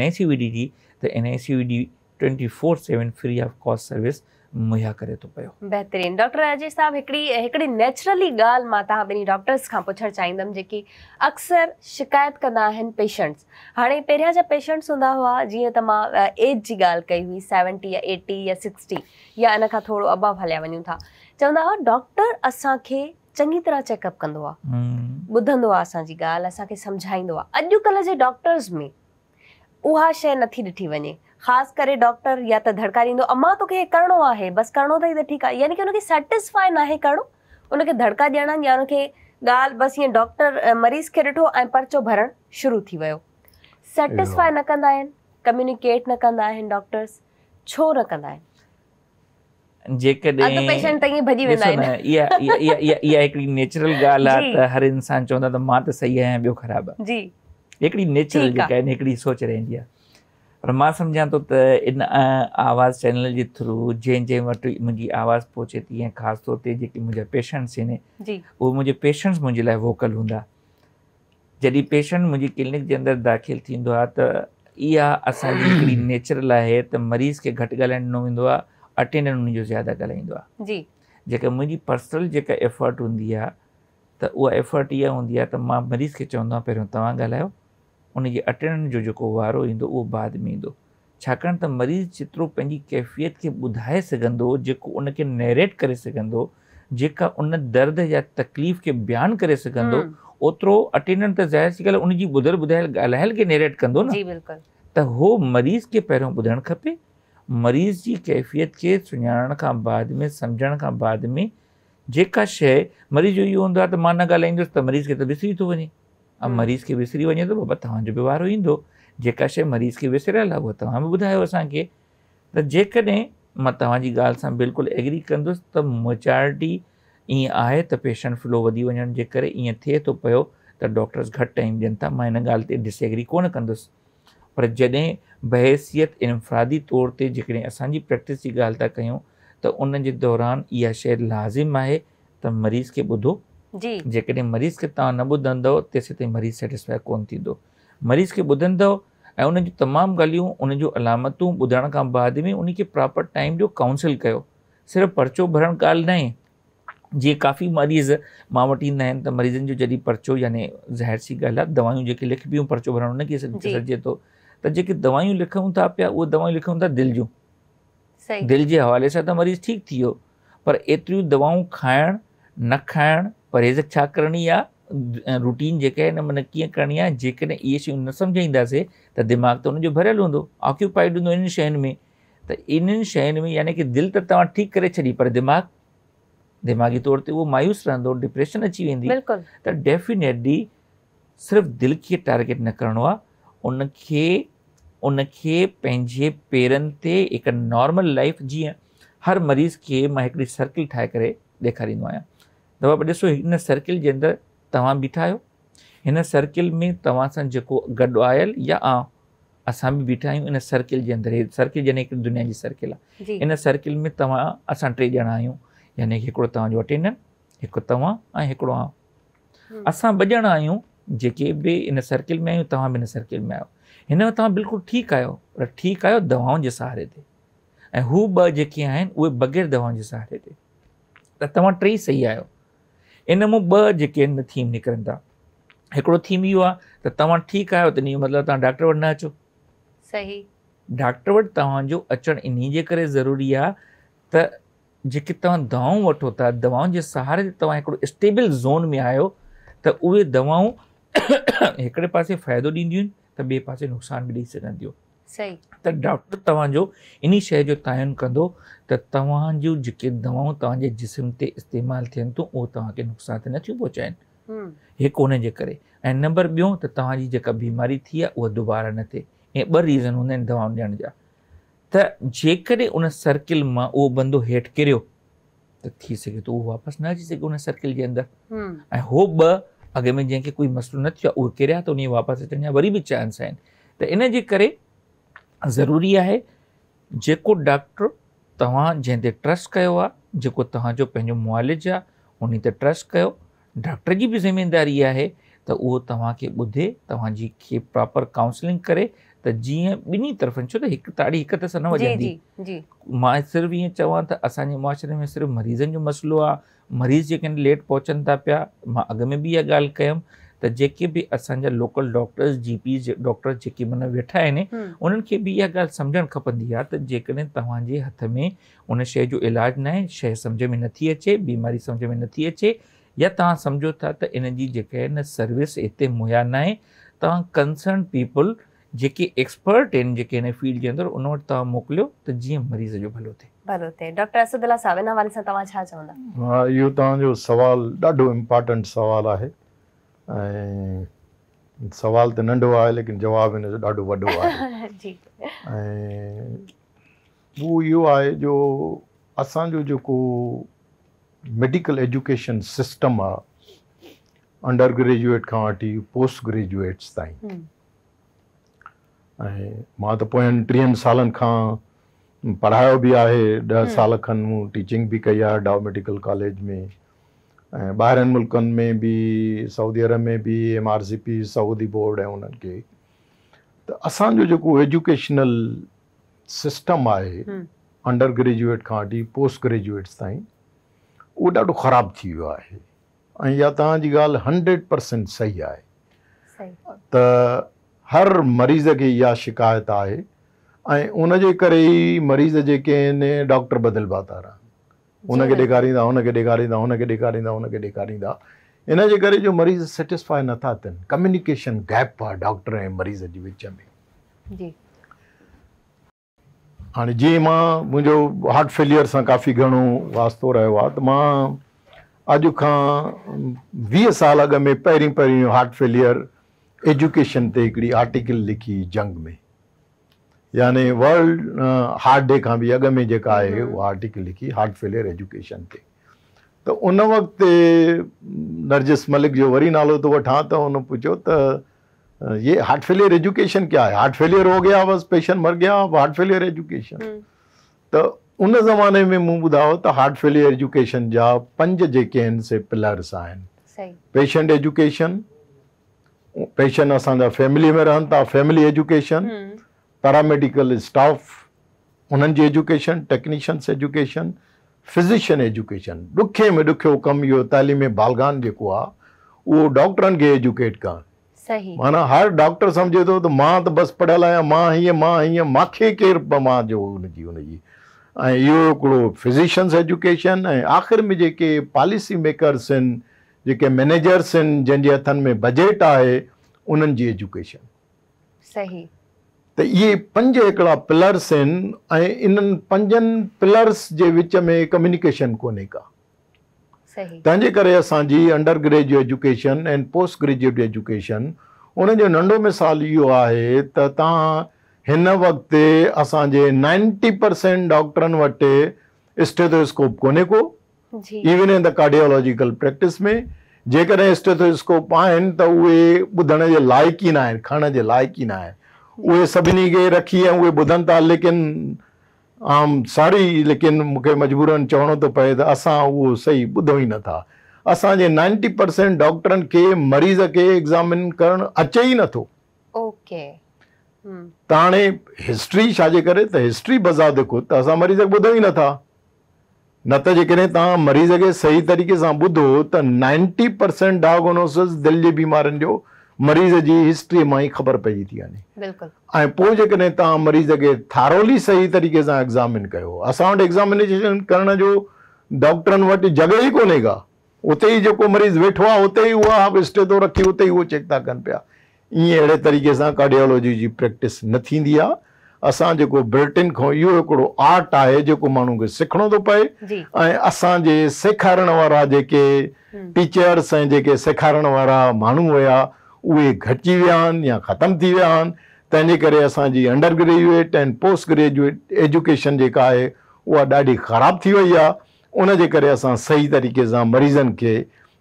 S3: ای سی وی ڈی تو E I C V D twenty four seven free of cost service مہیا کرے تو پہ
S1: بہترین ڈاکٹر اجیش صاحب نیچرلی گالی ڈاکٹرس پوچھنا چاہیے اکثر شکایت کرا پیشنٹس ہاں پہا جا پیشنٹس ہوں جیسے تو میں ایج کی گال کی سیونٹ یا ایٹی یا سکسٹی یا ان کا تھوڑا ابا ہلیا ویون تھا چند ڈاکٹر اصانک چنگی طرح چیک اپ
S4: کر
S1: سمجھائی اج کل کے ڈاکٹرس میں وہ شے نتی ڈی وجے خاص کر ڈاکٹر یا تو دڑکا دما تو کرنا ہے بس کر ہی تو ٹھیک ہے یعنی کہ ان کی سیٹسفائی نہ کرو ان کے دڑکا دینا یا ان کی بس یہ ڈاکٹر مریض کے ڈھٹو اور پرچو بھرن شروع کی ویسے سیٹسفائی نہ کرا کمیکیٹ نہ کرا ڈاکٹرس چھو نہ کر
S3: نیچرل ہر انسان چونکہ سہی آراب ہے سوچ رہی ہے سمجھا تو ان آواز چینل کے تھرو جن جن واٹ میری آواز پہنچے تھی خاص طور پر پیشنٹس مجھے پیشنٹس مجھے ووکل ہوں گا جدی پیشینٹ مجھے کلینک کے اندر داخل تھی تو نیچرل ہے تو مریض کے گھر گال اٹینڈنٹ ان زیادہ گھالائی پرسنل افٹ ہوں تو وہ افٹ یہ تو مریض کے چون پہ تا گھال ان کے اٹینڈنٹ جو بعد میں ہی ہوک تو مریض جتروں کیفیت کے بدائے ان کے نٹ کرے ان درد یا تکلیف کے بیان کر سب اوتروں اٹینڈنٹ تو ظاہر سیغل ان کی بدل بدل گیے نٹھل تو وہ مریض کے پہروں بدھن کپے مریض کیفیت کے سا بعد میں سمجھ بعد میں جا شریض یہ تو نہائیس تو مریض کے تو وسری تو وجے اور مریض کے وسری وجیں تو بابا تاج جا شریض کے وسرے ہے وہ تب بھی بدلاؤ ابھی تین تعلیم گال سے بالکل ایگری کر مچارٹی یہ تو پیشنٹ فلو بدی وجہ کے تو پہ تو ڈاکٹرس گھٹ ٹائم دا انگری کو پر جدہ بحثیت انفرادی طور کی پریکٹس کی گالوں تو ان کے دوران یہ شے لازم ہے تو مریض کے بدو جی جی مریض کے تع ند تیس تھی مریض سیٹسفائی کون مریض کے بدند اُن تمام گالوں ان علامتوں بدھان کے بعد میں ان کے پراپر ٹائم جو کاؤنسل کرچو بھر غال نہ جی کافی مریض ماں وا مریضوں جدی پرچو یعنی ظاہر سی گال دو لکھبیوں پرچو بھر اندر تو تو جی دوائیں لکھوں تا پہ وہ دوائیں لکھوں دل جو دل کے حوالے سے مریض ٹھیک تھی ہواؤں کھا نہ کھا پرہیز کرنی ہے روٹین جیسے کرنی ہے جی یہ شو سمجھائی دے تو دماغ تو ان کو بھر ہوں آکوپائڈ ہوں ان شی کہ دل تک ٹھیک کری پر دماغ دماغی طور تایوس رہپریشن اچھی ویسے تو ڈیفینیٹلی صرف دل کے ٹارگیٹ نہ کر ان کے ان کے پیرن سے ایک نارمل لائف جیسے ہر مریض کے سرکل ٹھا کر دے کار آیاں باپ اس سرکل کے اندر تعاو سرکل میں تاسا جو گل یا آسان بھی بٹھا ان سرکل کے اندر یہ سرکل یعنی دنیا کی سرکل ہے ان سرکل میں تب اب جایا یعنی کہ ایک تٹینڈنٹ ایک تاڑ آ اب جایا جے بھی ان سرکل میں آئیں تب بھی سرکل میں آپ ٹھیک آ ٹھیک آؤں کے سہارے بکے ہیں وہ بغیر داؤں کے سہارے تی سی آنم بینم نکر ایکم یہ تو تم ٹھیک آ مطلب ڈاکٹر وو سہی ڈاکٹر وٹ تب اچن ان ضروری ہے تو داؤں واؤ تھا داؤں کے سہارے تم اسٹےبل زون میں آ تو داؤں پاس فائد ڈیندن تو بے پاس نقصان بھی ڈیند تو ڈاکٹر تین شو تعین کرو تاجی دعاؤں تک جسم سے استعمال تھوڑا نقصان سے نہ پہنچائن ایک ان کے نمبر بیوی جا بیماری تھی وہ دوبارہ نہ تھے یہ ب ریزن ہوں داؤں دا ترکل میں وہ بند اسٹ کر واپس نہ اچھی سو سرکل کے اندر وہ اگ میں جن کو کوئی مسئلے نہ وہ کرایا تو انہیں واپس اچھا ویری بھی چانس ان کے ضروری ہے ڈاکٹر تا جن تی ٹرسٹ کیا آپ تک موالج آئی تھی ٹرسٹ کر ڈاکٹر کی بھی ذمہ داری ہے تو وہ تاکہ بدے تاج پراپر کاؤنسلنگ کرے تو جی طرف چھوٹے تاڑی ایک طرح
S4: نہ
S3: صرف یہ چاج معاشرے میں صرف مریضوں کو مسئلوں کو مریض جی لےٹ پہنچن تھا پہ اگ میں بھی یہ گال کر local doctors G P doctor مطلب ویٹھا ان سمجھ کپندی تین تجھے ہاتھ میں ان شی جو علاج نہ شی سمجھ میں نتی اچے بیماری سمجھ میں نتی اچے یا تع سمجھو تھا ان کی جروس اتنے مہیا نہ ہے تاکہ کنسرن پیپل ایسپٹ ان کے ان فیلڈ کے اندر ان تم موکل مریض جو بھلو
S1: تھے ہاں
S3: یہاں سوال داڑھ
S2: امپورٹینٹ سوال ہے سوال تو ننڈو ہے لیکن جواب انڈا وہ جو اصانو medical education system undergraduate کا ویٹ پوسٹ گریجویٹس تھی تو ٹیرن سال پڑھا بھی ہے دہ سال کن وہ ٹیچنگ بھی کئی ہے ڈاؤ میڈیکل کالج میں باہر ملکن میں بھی سعودی عرب میں بھی M R C P Saudi board ہے ان کے اصانو جوجوکیشنل سسٹم ہے انڈر گریجویٹ کا وٹسٹ گریجویٹس تین وہ خراب چیو ہے اور یہاں تاج ہنڈریڈ پرسینٹ صحیح ہے تو ہر مریض کی یہ شکایت ہے ان کے ہی مریض ڈاکٹر بدل بات رہا ان کے دے ان دے ان کے دے ان کے ان کے جو مریض سیٹسفائی نہکشن گیپ آ ڈاکٹر مریض کے ویسے ہاں جی مجھے ہارٹ فیلر سے کافی گھروں واسط رہے تو میں اجن ویس سال اگ میں پہ پہ ہارٹ فیل ایجوکیشن ایک آٹیکل لکھی جنگ میں یعنی ولڈ ہارڈ ڈے کا بھی اگ میں جا آرٹ ہاں۔ لکھی ہارٹ فیل ایجوکیشن کے تو ان نرجس ملک جو ویری نالوں تو وا تو ان پوچھو تے ہارٹ فیلر ایجوکیشن کیا ہے ہارٹ فیل ہو گیا بس پیشنٹ مر گیا ہارٹ فیل ایجوکیشن تو ان زمانے میں بدھاؤ ہارٹ فیل ایجوکیشن جا پنجے پلرس آئین پیشنٹ ایجوکیشن پیشنٹ اب فیملی میں رہن تھا فیملی ایجوکیشن ہاں۔ پیرامیڈیکل اسٹاف ان education technicians education physician education دے میں میں دکھو کم یہ تعلیمی بالغان جو ڈاکٹرن کے ایجوکیٹ کر صحیح من ہر ڈاکٹر سمجھے تو میں بس پڑھیں ماں یہ فیشنس ایجوکیشن آخر میں پالسی میکرس ہیں مینجرس جن کے ہاتھ میں بجٹ ہے انجوکے تو یہ پنجا پلرس ہیں ان پنجن پلرس کے کمیکیشن کو اب undergraduate education and postgraduate education انجو نڈو مثال یہ تم اب نائنٹ پرسینٹ ڈاکٹرن وٹ اسٹوسکوپ کو کو even in the cardiological practice میں جہاں اسٹےتوسکوپ ہیں تو وہ بدھنے لائق ہی نہ کھان کے لائق ہی نہ اے سی رکھیں بدھن تیکن آم ساری لیکن مجبور چوڑ تو پہ وہ سہی بدوں ہی نتا اصانے نائنٹ پرسینٹ ڈاکٹرن کے مریض کے ایگزامن کرسٹری کرسٹری بذا دکھا اریض بدوں نتھیں تریض کے سہی طریقے سے بدھو ت نائنٹ پرسینٹ ڈائگنوس دل کی بیماری مریض کی ہسٹری میں ہی خبر پی وے کھانا مریض کے تھارولی سہی طریقے سے ایگزامن کرزامینیشن کرنے جو ڈاکٹر واٹ جگہ ہی کو اتے ہی جو مریض ویٹ آتے وہ اسٹو رکھے اتو چیک کرے طریقے سے کارڈیالوجی کی پریکٹس نہ برٹن کو یہ آٹ ہے جو موقع سیکھو تو پڑے اصانے سکھارا ٹیچرس سکھارا مہنگ ہوا उहे घटिजी विया विया आहिनि आहिनि या ख़तमु थी थी तंहिंजे करे करे असांजी undergraduate graduate post education जेका आहे आहे उहा ॾाढी ख़राबु वई उन जे असां सही तरीक़े सां मरीज़नि खे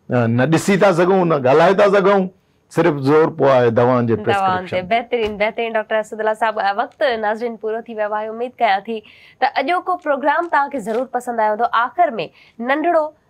S2: न न ॾिसी था था सघूं सघूं ॻाल्हाए ختم تھی تنقید undergraduate and 
S1: postgraduate education ہے خراب تھی ان کے سہی طریقے سے مریضوں کے نہوں گا صرف زور پوائے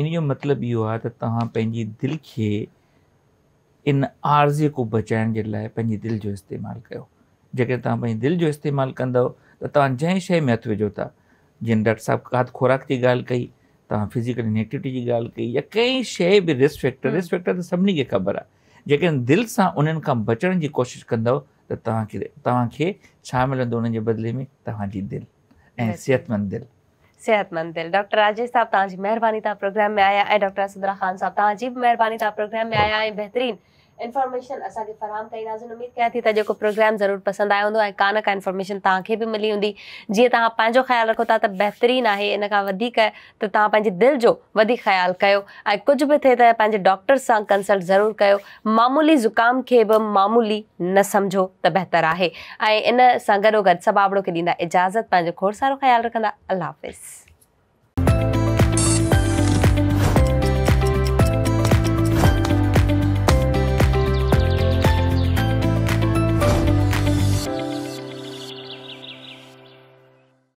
S3: انہوں مطلب یہی دل کے ان آرزی کو بچائن دل جو استعمال کرو جانے دل جو استعمال کرو تو تم جی شے میں ہات وا جن ڈاکٹر صاحب کاد خوراک کی فزیکل نیگٹوٹی کی شعب رسک فیکٹر رسک فیکٹر سنبر ہے جن دِل سے ان بچان کی کوشش کردے تا مل کے بدلے میں تاج جی دل صحتمند دل
S1: صحت مند دل ڈاکٹر راجیش صاحب جی مہربانی تھا پروگرام میں آیا ہے ڈاکٹر صدرا خان صاحب جی مہربانی تھا پروگرام میں آیا ہے بہترین انفارمشن اچھے فراہم کریں تو پوگرام ضرور پسند آیا ہوں کان کا کا انفارمشن تا بھی ملی ہوں جی تعاو خیال رکھو بہترین ہے ان کا بک تو تن دِل جو خیال کرتے ڈاکٹر سے کنسلٹ ضرور کر مامولی زکام کے بھی معمولی نہ سمجھو تو بہتر ہے ان سے گرو گد سبابڑوں کو اجازت کھوڑ سارا خیال رکھا اللہ حافظ